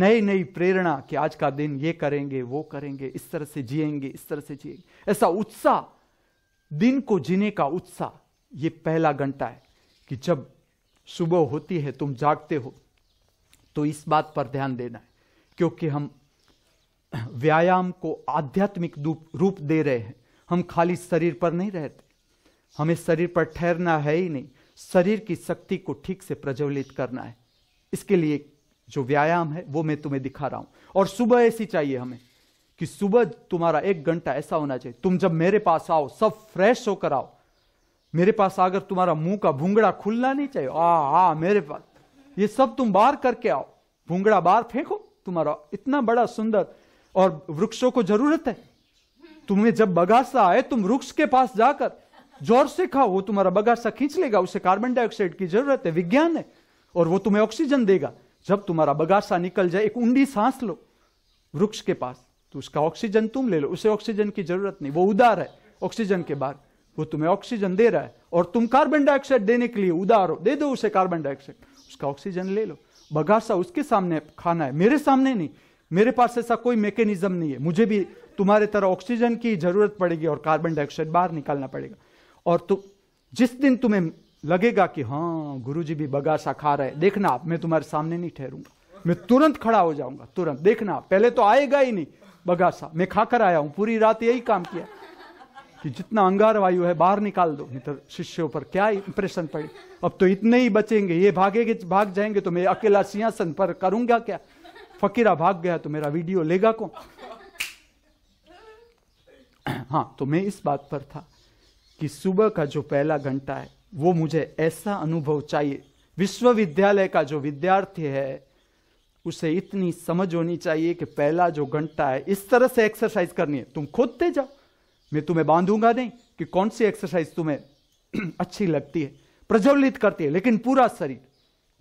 नई नई प्रेरणा कि आज का दिन ये करेंगे वो करेंगे इस तरह से जिएंगे इस तरह से जिएंगे ऐसा उत्साह दिन को जीने का उत्साह ये पहला घंटा है कि जब सुबह होती है तुम जागते हो तो इस बात पर ध्यान देना है क्योंकि हम व्यायाम को आध्यात्मिक रूप दे रहे हैं हम खाली शरीर पर नहीं रहते हमें शरीर पर ठहरना है ही नहीं शरीर की शक्ति को ठीक से प्रज्वलित करना है इसके लिए जो व्यायाम है वो मैं तुम्हें दिखा रहा हूं और सुबह ऐसी चाहिए हमें कि सुबह तुम्हारा एक घंटा ऐसा होना चाहिए तुम जब मेरे पास आओ सब फ्रेश होकर आओ मेरे पास आकर तुम्हारा मुंह का भूंगड़ा खुलना नहीं चाहिए आ आ मेरे पास ये सब तुम बाहर करके आओ भूंगड़ा बाहर फेंको तुम्हारा इतना बड़ा सुंदर और वृक्षों को जरूरत है तुम्हें जब बगासा आए तुम वृक्ष के पास जाकर जोर से खाओ वो तुम्हारा बगासा खींच लेगा उसे कार्बन डाइऑक्साइड की जरूरत है विज्ञान है और वो तुम्हें ऑक्सीजन देगा जब तुम्हारा बगासा निकल जाए एक उंडी सांस लो वृक्ष के पास तो उसका ऑक्सीजन तुम ले लो उसे ऑक्सीजन की जरूरत नहीं वो उदार है ऑक्सीजन के बाद वो तुम्हें ऑक्सीजन दे रहा है और तुम कार्बन डाइऑक्साइड देने के लिए उदार हो दे दो उसे कार्बन डाइऑक्साइड उसका ऑक्सीजन ले लो बगासा उसके सामने खाना है मेरे सामने नहीं मेरे पास ऐसा कोई मैकेनिज्म नहीं है मुझे भी तुम्हारे तरह ऑक्सीजन की जरूरत पड़ेगी और कार्बन डाइऑक्साइड बाहर निकालना पड़ेगा और तुम जिस दिन तुम्हें लगेगा कि हाँ जी भी बगासा खा रहे देखना आप मैं तुम्हारे सामने नहीं ठहरूंगा मैं तुरंत खड़ा हो जाऊंगा तुरंत देखना पहले तो आएगा ही नहीं बगासा मैं खाकर आया हूं पूरी रात यही काम किया कि जितना अंगार वायु है बाहर निकाल दो नहीं तो शिष्यों पर क्या इंप्रेशन पड़े अब तो इतने ही बचेंगे ये भागेंगे भाग जाएंगे तो मैं अकेला सिंहासन पर करूंगा क्या फकीरा भाग गया तो मेरा वीडियो लेगा कौन हाँ तो मैं इस बात पर था कि सुबह का जो पहला घंटा है वो मुझे ऐसा अनुभव चाहिए विश्वविद्यालय का जो विद्यार्थी है उसे इतनी समझ होनी चाहिए कि पहला जो घंटा है इस तरह से एक्सरसाइज करनी है तुम खोदते जाओ मैं तुम्हें बांधूंगा नहीं कि कौन सी एक्सरसाइज तुम्हें अच्छी लगती है प्रज्वलित करती है लेकिन पूरा शरीर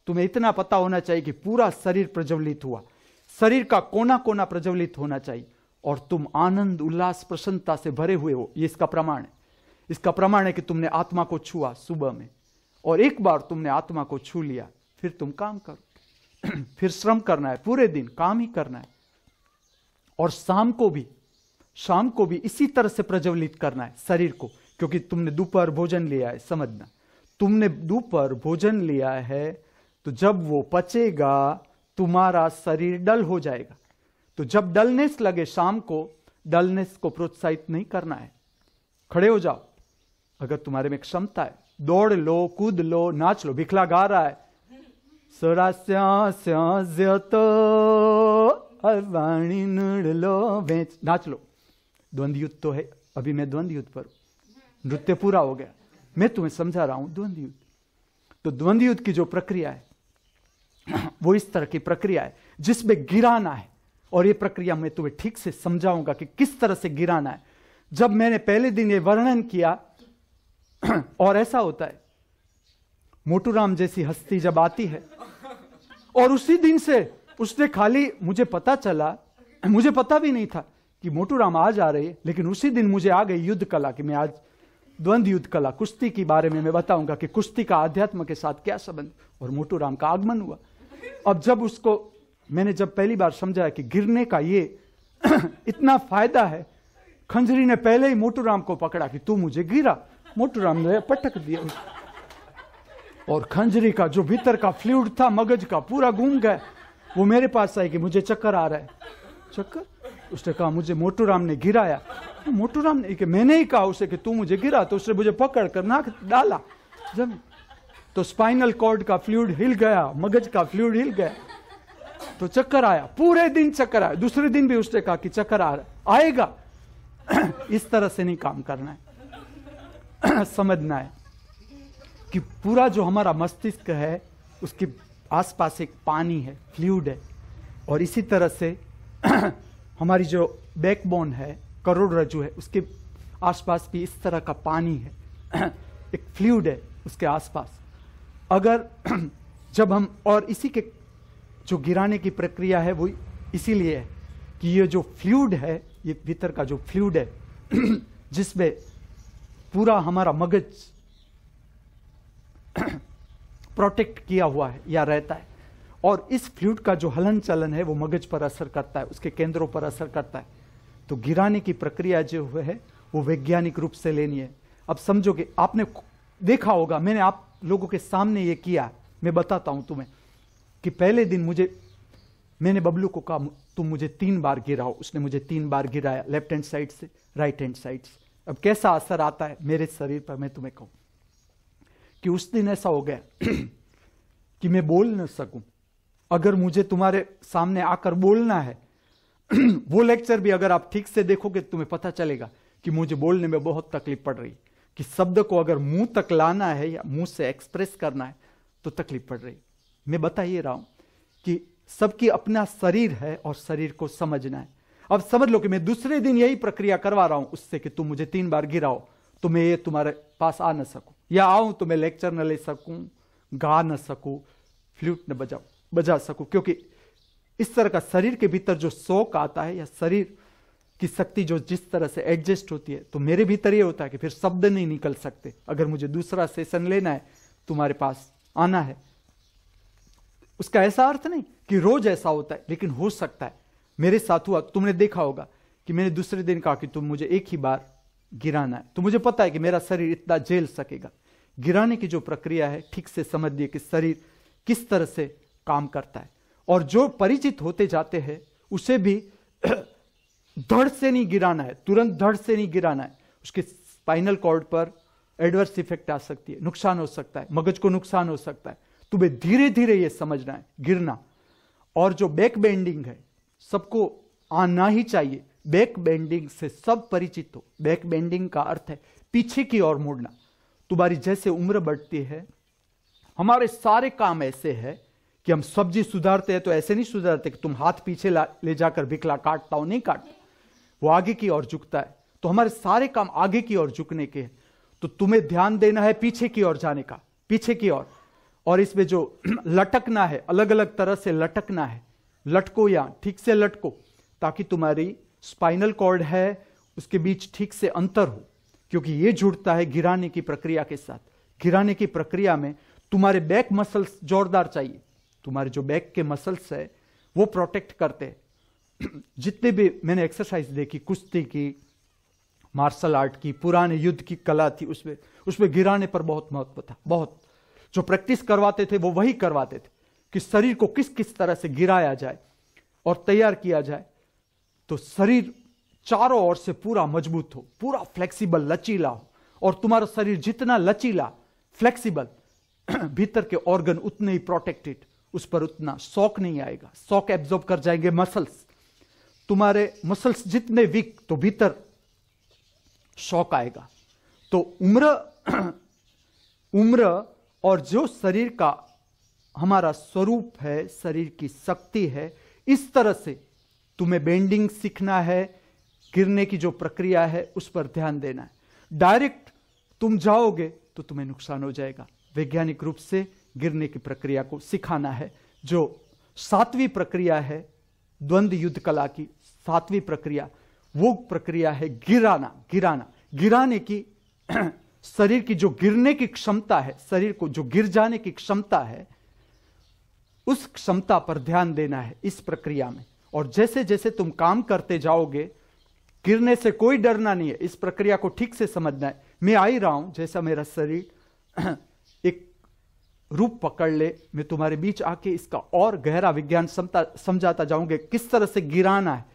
तुम्हें इतना पता होना चाहिए कि पूरा शरीर प्रज्वलित हुआ शरीर का कोना कोना प्रज्वलित होना चाहिए और तुम आनंद उल्लास प्रसन्नता से भरे हुए हो ये इसका प्रमाण है इसका प्रमाण है कि तुमने आत्मा को छुआ सुबह में और एक बार तुमने आत्मा को छू लिया फिर तुम काम करो फिर श्रम करना है पूरे दिन काम ही करना है और शाम को भी शाम को भी इसी तरह से प्रज्वलित करना है शरीर को क्योंकि तुमने दोपहर भोजन लिया है समझना तुमने दोपहर भोजन लिया है तो जब वो पचेगा तुम्हारा शरीर डल हो जाएगा तो जब डलनेस लगे शाम को डलनेस को प्रोत्साहित नहीं करना है खड़े हो जाओ अगर तुम्हारे में क्षमता है दौड़ लो कूद लो नाच लो भिखला गा रहा है तो, नाच लो द्वंद्वयुद्ध युद्ध तो है अभी मैं द्वंद युद्ध पर नृत्य पूरा हो गया मैं तुम्हें समझा रहा हूं द्वंद युद्ध तो द्वंद युद्ध की जो प्रक्रिया है वो इस तरह की प्रक्रिया है जिसमें गिराना है और ये प्रक्रिया मैं तुम्हें ठीक से समझाऊंगा कि किस तरह से गिराना है जब मैंने पहले दिन ये वर्णन किया और ऐसा होता है मोटूराम जैसी हस्ती जब आती है और उसी दिन से उसने खाली मुझे पता चला मुझे पता भी नहीं था कि मोटू राम आज आ रही है लेकिन उसी दिन मुझे आ गई युद्ध कला कि मैं आज द्वंद्व युद्ध कला कुश्ती के बारे में मैं बताऊंगा कि कुश्ती का अध्यात्म के साथ क्या संबंध और मोटूराम का आगमन हुआ अब जब उसको मैंने जब पहली बार समझाया कि गिरने का ये इतना फायदा है खंजरी ने पहले ही मोटूराम को पकड़ा कि तू मुझे गिरा मोटूराम ने पटक दिया और खंजरी का जो भीतर का फ्लूड था मगज का पूरा घूम गया वो मेरे पास आई कि मुझे चक्कर आ रहा है चक्कर उसने कहा मुझे मोटूराम ने गिराया तो मोटूराम ने कि मैंने ही कहा उसे कि तू मुझे गिरा तो उसने मुझे पकड़ कर नाक डाला जब तो स्पाइनल कॉर्ड का फ्लूड हिल गया मगज का फ्लूड हिल गया तो चक्कर आया पूरे दिन चक्कर आया दूसरे दिन भी उसने कहा कि चक्कर आ आएगा इस तरह से नहीं काम करना है समझना है कि पूरा जो हमारा मस्तिष्क है उसके आसपास एक पानी है फ्लूड है और इसी तरह से हमारी जो बैकबोन है करोड़ रज्जु है उसके आसपास भी इस तरह का पानी है एक फ्लूड है उसके आसपास अगर जब हम और इसी के जो गिराने की प्रक्रिया है वो इसीलिए है कि ये जो फ्लूड है ये भीतर का जो फ्लूड है जिसमें पूरा हमारा मगज प्रोटेक्ट किया हुआ है या रहता है और इस फ्लूड का जो हलन चलन है वो मगज पर असर करता है उसके केंद्रों पर असर करता है तो गिराने की प्रक्रिया जो है वो वैज्ञानिक रूप से लेनी है अब समझोगे आपने देखा होगा मैंने आप लोगों के सामने ये किया मैं बताता हूं तुम्हें कि पहले दिन मुझे मैंने बबलू को कहा तुम मुझे तीन बार गिराओ उसने मुझे तीन बार गिराया लेफ्ट हैंड साइड से राइट हैंड साइड से अब कैसा असर आता है मेरे शरीर पर मैं तुम्हें कहूं कि उस दिन ऐसा हो गया कि मैं बोल न सकूं अगर मुझे तुम्हारे सामने आकर बोलना है वो लेक्चर भी अगर आप ठीक से देखोगे तो तुम्हें पता चलेगा कि मुझे बोलने में बहुत तकलीफ पड़ रही कि शब्द को अगर मुंह तक लाना है या मुंह से एक्सप्रेस करना है तो तकलीफ पड़ रही मैं बता ही रहा हूं कि सबकी अपना शरीर है और शरीर को समझना है अब समझ लो कि मैं दूसरे दिन यही प्रक्रिया करवा रहा हूं उससे कि तुम मुझे तीन बार गिराओ तो मैं ये तुम्हारे पास आ ना सकूं या आऊं तो मैं लेक्चर न ले सकूं गा न सकूं फ्लूट न बजाऊं बजा सकूं क्योंकि इस तरह का शरीर के भीतर जो शोक आता है या शरीर कि शक्ति जो जिस तरह से एडजस्ट होती है तो मेरे भीतर ये होता है कि फिर शब्द नहीं निकल सकते अगर मुझे दूसरा सेशन लेना है तुम्हारे पास आना है उसका ऐसा अर्थ नहीं कि रोज ऐसा होता है लेकिन हो सकता है मेरे साथ हुआ तुमने देखा होगा कि मैंने दूसरे दिन कहा कि तुम मुझे एक ही बार गिराना है तो मुझे पता है कि मेरा शरीर इतना झेल सकेगा गिराने की जो प्रक्रिया है ठीक से समझिए कि शरीर किस तरह से काम करता है और जो परिचित होते जाते हैं उसे भी धड़ से नहीं गिराना है तुरंत धड़ से नहीं गिराना है उसके स्पाइनल कॉर्ड पर एडवर्स इफेक्ट आ सकती है नुकसान हो सकता है मगज को नुकसान हो सकता है तुम्हें तो धीरे धीरे ये समझना है गिरना और जो बैक बेंडिंग है सबको आना ही चाहिए बैक बेंडिंग से सब परिचित हो बैक बेंडिंग का अर्थ है पीछे की ओर मुड़ना तुम्हारी जैसे उम्र बढ़ती है हमारे सारे काम ऐसे है कि हम सब्जी सुधारते हैं तो ऐसे नहीं सुधारते कि तुम हाथ पीछे ले जाकर बिकला काटता हो नहीं काटता वो आगे की ओर झुकता है तो हमारे सारे काम आगे की ओर झुकने के हैं तो तुम्हें ध्यान देना है पीछे की ओर जाने का पीछे की ओर और, और इसमें जो लटकना है अलग अलग तरह से लटकना है लटको या ठीक से लटको ताकि तुम्हारी स्पाइनल कॉर्ड है उसके बीच ठीक से अंतर हो क्योंकि ये जुड़ता है गिराने की प्रक्रिया के साथ गिराने की प्रक्रिया में तुम्हारे बैक मसल्स जोरदार चाहिए तुम्हारे जो बैक के मसल्स है वो प्रोटेक्ट करते हैं जितने भी मैंने एक्सरसाइज देखी कुश्ती की मार्शल आर्ट की पुराने युद्ध की कला थी उसमें उसमें गिराने पर बहुत महत्व था बहुत जो प्रैक्टिस करवाते थे वो वही करवाते थे कि शरीर को किस किस तरह से गिराया जाए और तैयार किया जाए तो शरीर चारों ओर से पूरा मजबूत हो पूरा फ्लेक्सिबल लचीला हो और तुम्हारा शरीर जितना लचीला फ्लेक्सिबल भीतर के ऑर्गन उतने ही प्रोटेक्टेड उस पर उतना शौक नहीं आएगा शौक एब्जॉर्ब कर जाएंगे मसल्स तुम्हारे मसल्स जितने वीक तो भीतर शौक आएगा तो उम्र उम्र और जो शरीर का हमारा स्वरूप है शरीर की शक्ति है इस तरह से तुम्हें बेंडिंग सीखना है गिरने की जो प्रक्रिया है उस पर ध्यान देना है डायरेक्ट तुम जाओगे तो तुम्हें नुकसान हो जाएगा वैज्ञानिक रूप से गिरने की प्रक्रिया को सिखाना है जो सातवीं प्रक्रिया है द्वंद्व युद्ध कला की सातवीं प्रक्रिया वो प्रक्रिया है गिराना गिराना गिराने की शरीर की जो गिरने की क्षमता है शरीर को जो गिर जाने की क्षमता है उस क्षमता पर ध्यान देना है इस प्रक्रिया में और जैसे जैसे तुम काम करते जाओगे गिरने से कोई डरना नहीं है इस प्रक्रिया को ठीक से समझना है मैं आ ही रहा हूं जैसा मेरा शरीर एक रूप पकड़ ले मैं तुम्हारे बीच आके इसका और गहरा विज्ञान समझाता जाऊंगे किस तरह से गिराना है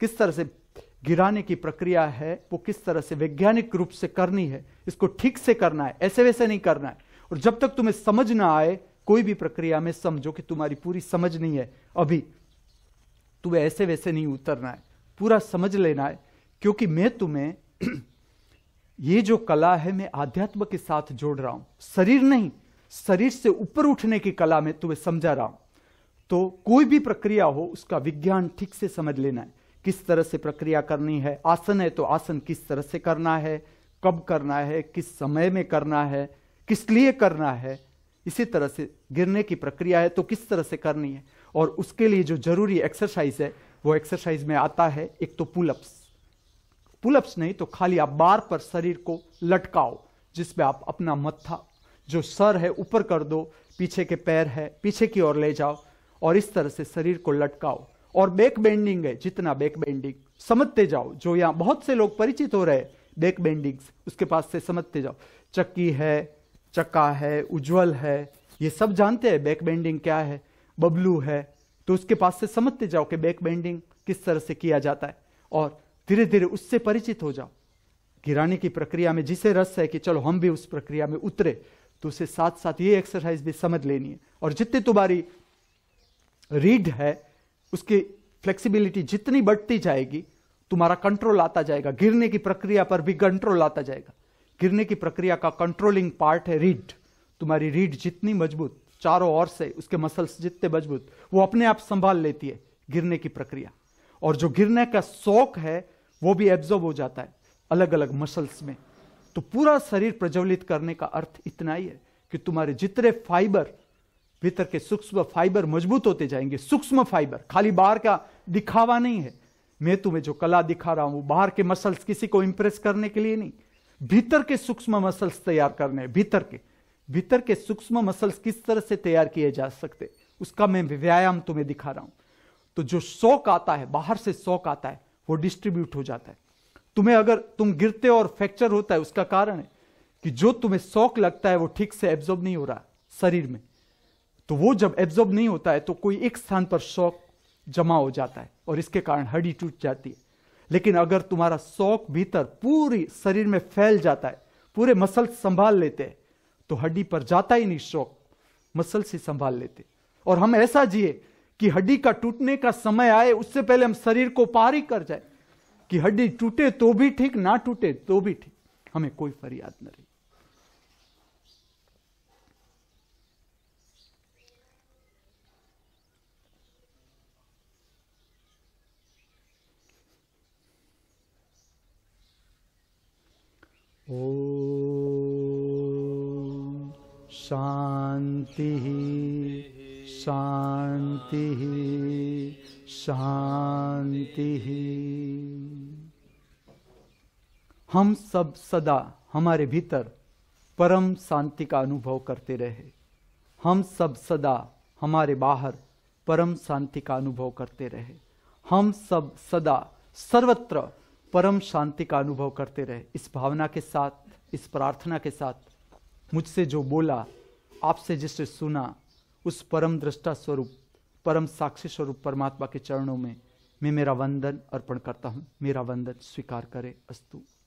किस तरह से गिराने की प्रक्रिया है वो किस तरह से वैज्ञानिक रूप से करनी है इसको ठीक से करना है ऐसे वैसे नहीं करना है और जब तक तुम्हें समझ ना आए कोई भी प्रक्रिया में समझो कि तुम्हारी पूरी समझ नहीं है अभी तुम्हें ऐसे वैसे नहीं उतरना है पूरा समझ लेना है क्योंकि मैं तुम्हें ये जो कला है मैं आध्यात्म के साथ जोड़ रहा हूं शरीर नहीं शरीर से ऊपर उठने की कला में तुम्हें समझा रहा हूं तो कोई भी प्रक्रिया हो उसका विज्ञान ठीक से समझ लेना है किस तरह से प्रक्रिया करनी है आसन है तो आसन किस तरह से करना है कब करना है किस समय में करना है किस लिए करना है इसी तरह से गिरने की प्रक्रिया है तो किस तरह से करनी है और उसके लिए जो जरूरी एक्सरसाइज है वो एक्सरसाइज में आता है एक तो पुलअप्स पुलअप्स नहीं तो खाली आप बार पर शरीर को लटकाओ जिसमें आप अपना मत्था जो सर है ऊपर कर दो पीछे के पैर है पीछे की ओर ले जाओ और इस तरह से शरीर को लटकाओ और बैक बेंडिंग है जितना बैक बेंडिंग समझते जाओ जो यहाँ बहुत से लोग परिचित हो रहे बैक बेंडिंग उसके पास से समझते जाओ चक्की है चक्का है उज्जवल है ये सब जानते हैं बैक बेंडिंग क्या है बबलू है तो उसके पास से समझते जाओ कि बैक बेंडिंग किस तरह से किया जाता है और धीरे धीरे उससे परिचित हो जाओ गिराने की प्रक्रिया में जिसे रस है कि चलो हम भी उस प्रक्रिया में उतरे तो उसे साथ साथ ये एक्सरसाइज भी समझ लेनी है और जितनी तुम्हारी रीड है उसकी फ्लेक्सिबिलिटी जितनी बढ़ती जाएगी तुम्हारा कंट्रोल आता जाएगा गिरने की प्रक्रिया पर भी कंट्रोल आता जाएगा गिरने की प्रक्रिया का कंट्रोलिंग पार्ट है रीड तुम्हारी रीड जितनी मजबूत चारों ओर से उसके मसल्स जितने मजबूत वो अपने आप संभाल लेती है गिरने की प्रक्रिया और जो गिरने का शौक है वो भी एब्जॉर्ब हो जाता है अलग अलग मसल्स में तो पूरा शरीर प्रज्वलित करने का अर्थ इतना ही है कि तुम्हारे जितने फाइबर भीतर के सूक्ष्म फाइबर मजबूत होते जाएंगे सूक्ष्म फाइबर खाली बाहर का दिखावा नहीं है मैं तुम्हें जो कला दिखा रहा हूं बाहर के मसल्स किसी को इंप्रेस करने के लिए नहीं भीतर के सूक्ष्म मसल्स तैयार करने भीतर के भीतर के सूक्ष्म मसल्स किस तरह से तैयार किए जा सकते उसका मैं व्यायाम तुम्हें दिखा रहा हूं तो जो शौक आता है बाहर से शौक आता है वो डिस्ट्रीब्यूट हो जाता है तुम्हें अगर तुम गिरते हो और फ्रैक्चर होता है उसका कारण है कि जो तुम्हें शौक लगता है वो ठीक से एब्जॉर्ब नहीं हो रहा शरीर में तो वो जब एब्जॉर्ब नहीं होता है तो कोई एक स्थान पर शौक जमा हो जाता है और इसके कारण हड्डी टूट जाती है लेकिन अगर तुम्हारा शौक भीतर पूरी शरीर में फैल जाता है पूरे मसल संभाल लेते हैं तो हड्डी पर जाता ही नहीं शौक मसल से संभाल लेते और हम ऐसा जिए कि हड्डी का टूटने का समय आए उससे पहले हम शरीर को पार ही कर जाए कि हड्डी टूटे तो भी ठीक ना टूटे तो भी ठीक हमें कोई फरियाद न रही शांति शांति शांति हम सब सदा हमारे भीतर परम शांति का अनुभव करते रहे हम सब सदा हमारे बाहर परम शांति का अनुभव करते रहे हम सब सदा सर्वत्र परम शांति का अनुभव करते रहे इस भावना के साथ इस प्रार्थना के साथ मुझसे जो बोला आपसे जिससे सुना उस परम दृष्टा स्वरूप परम साक्षी स्वरूप परमात्मा के चरणों में मैं मेरा वंदन अर्पण करता हूँ मेरा वंदन स्वीकार करे अस्तु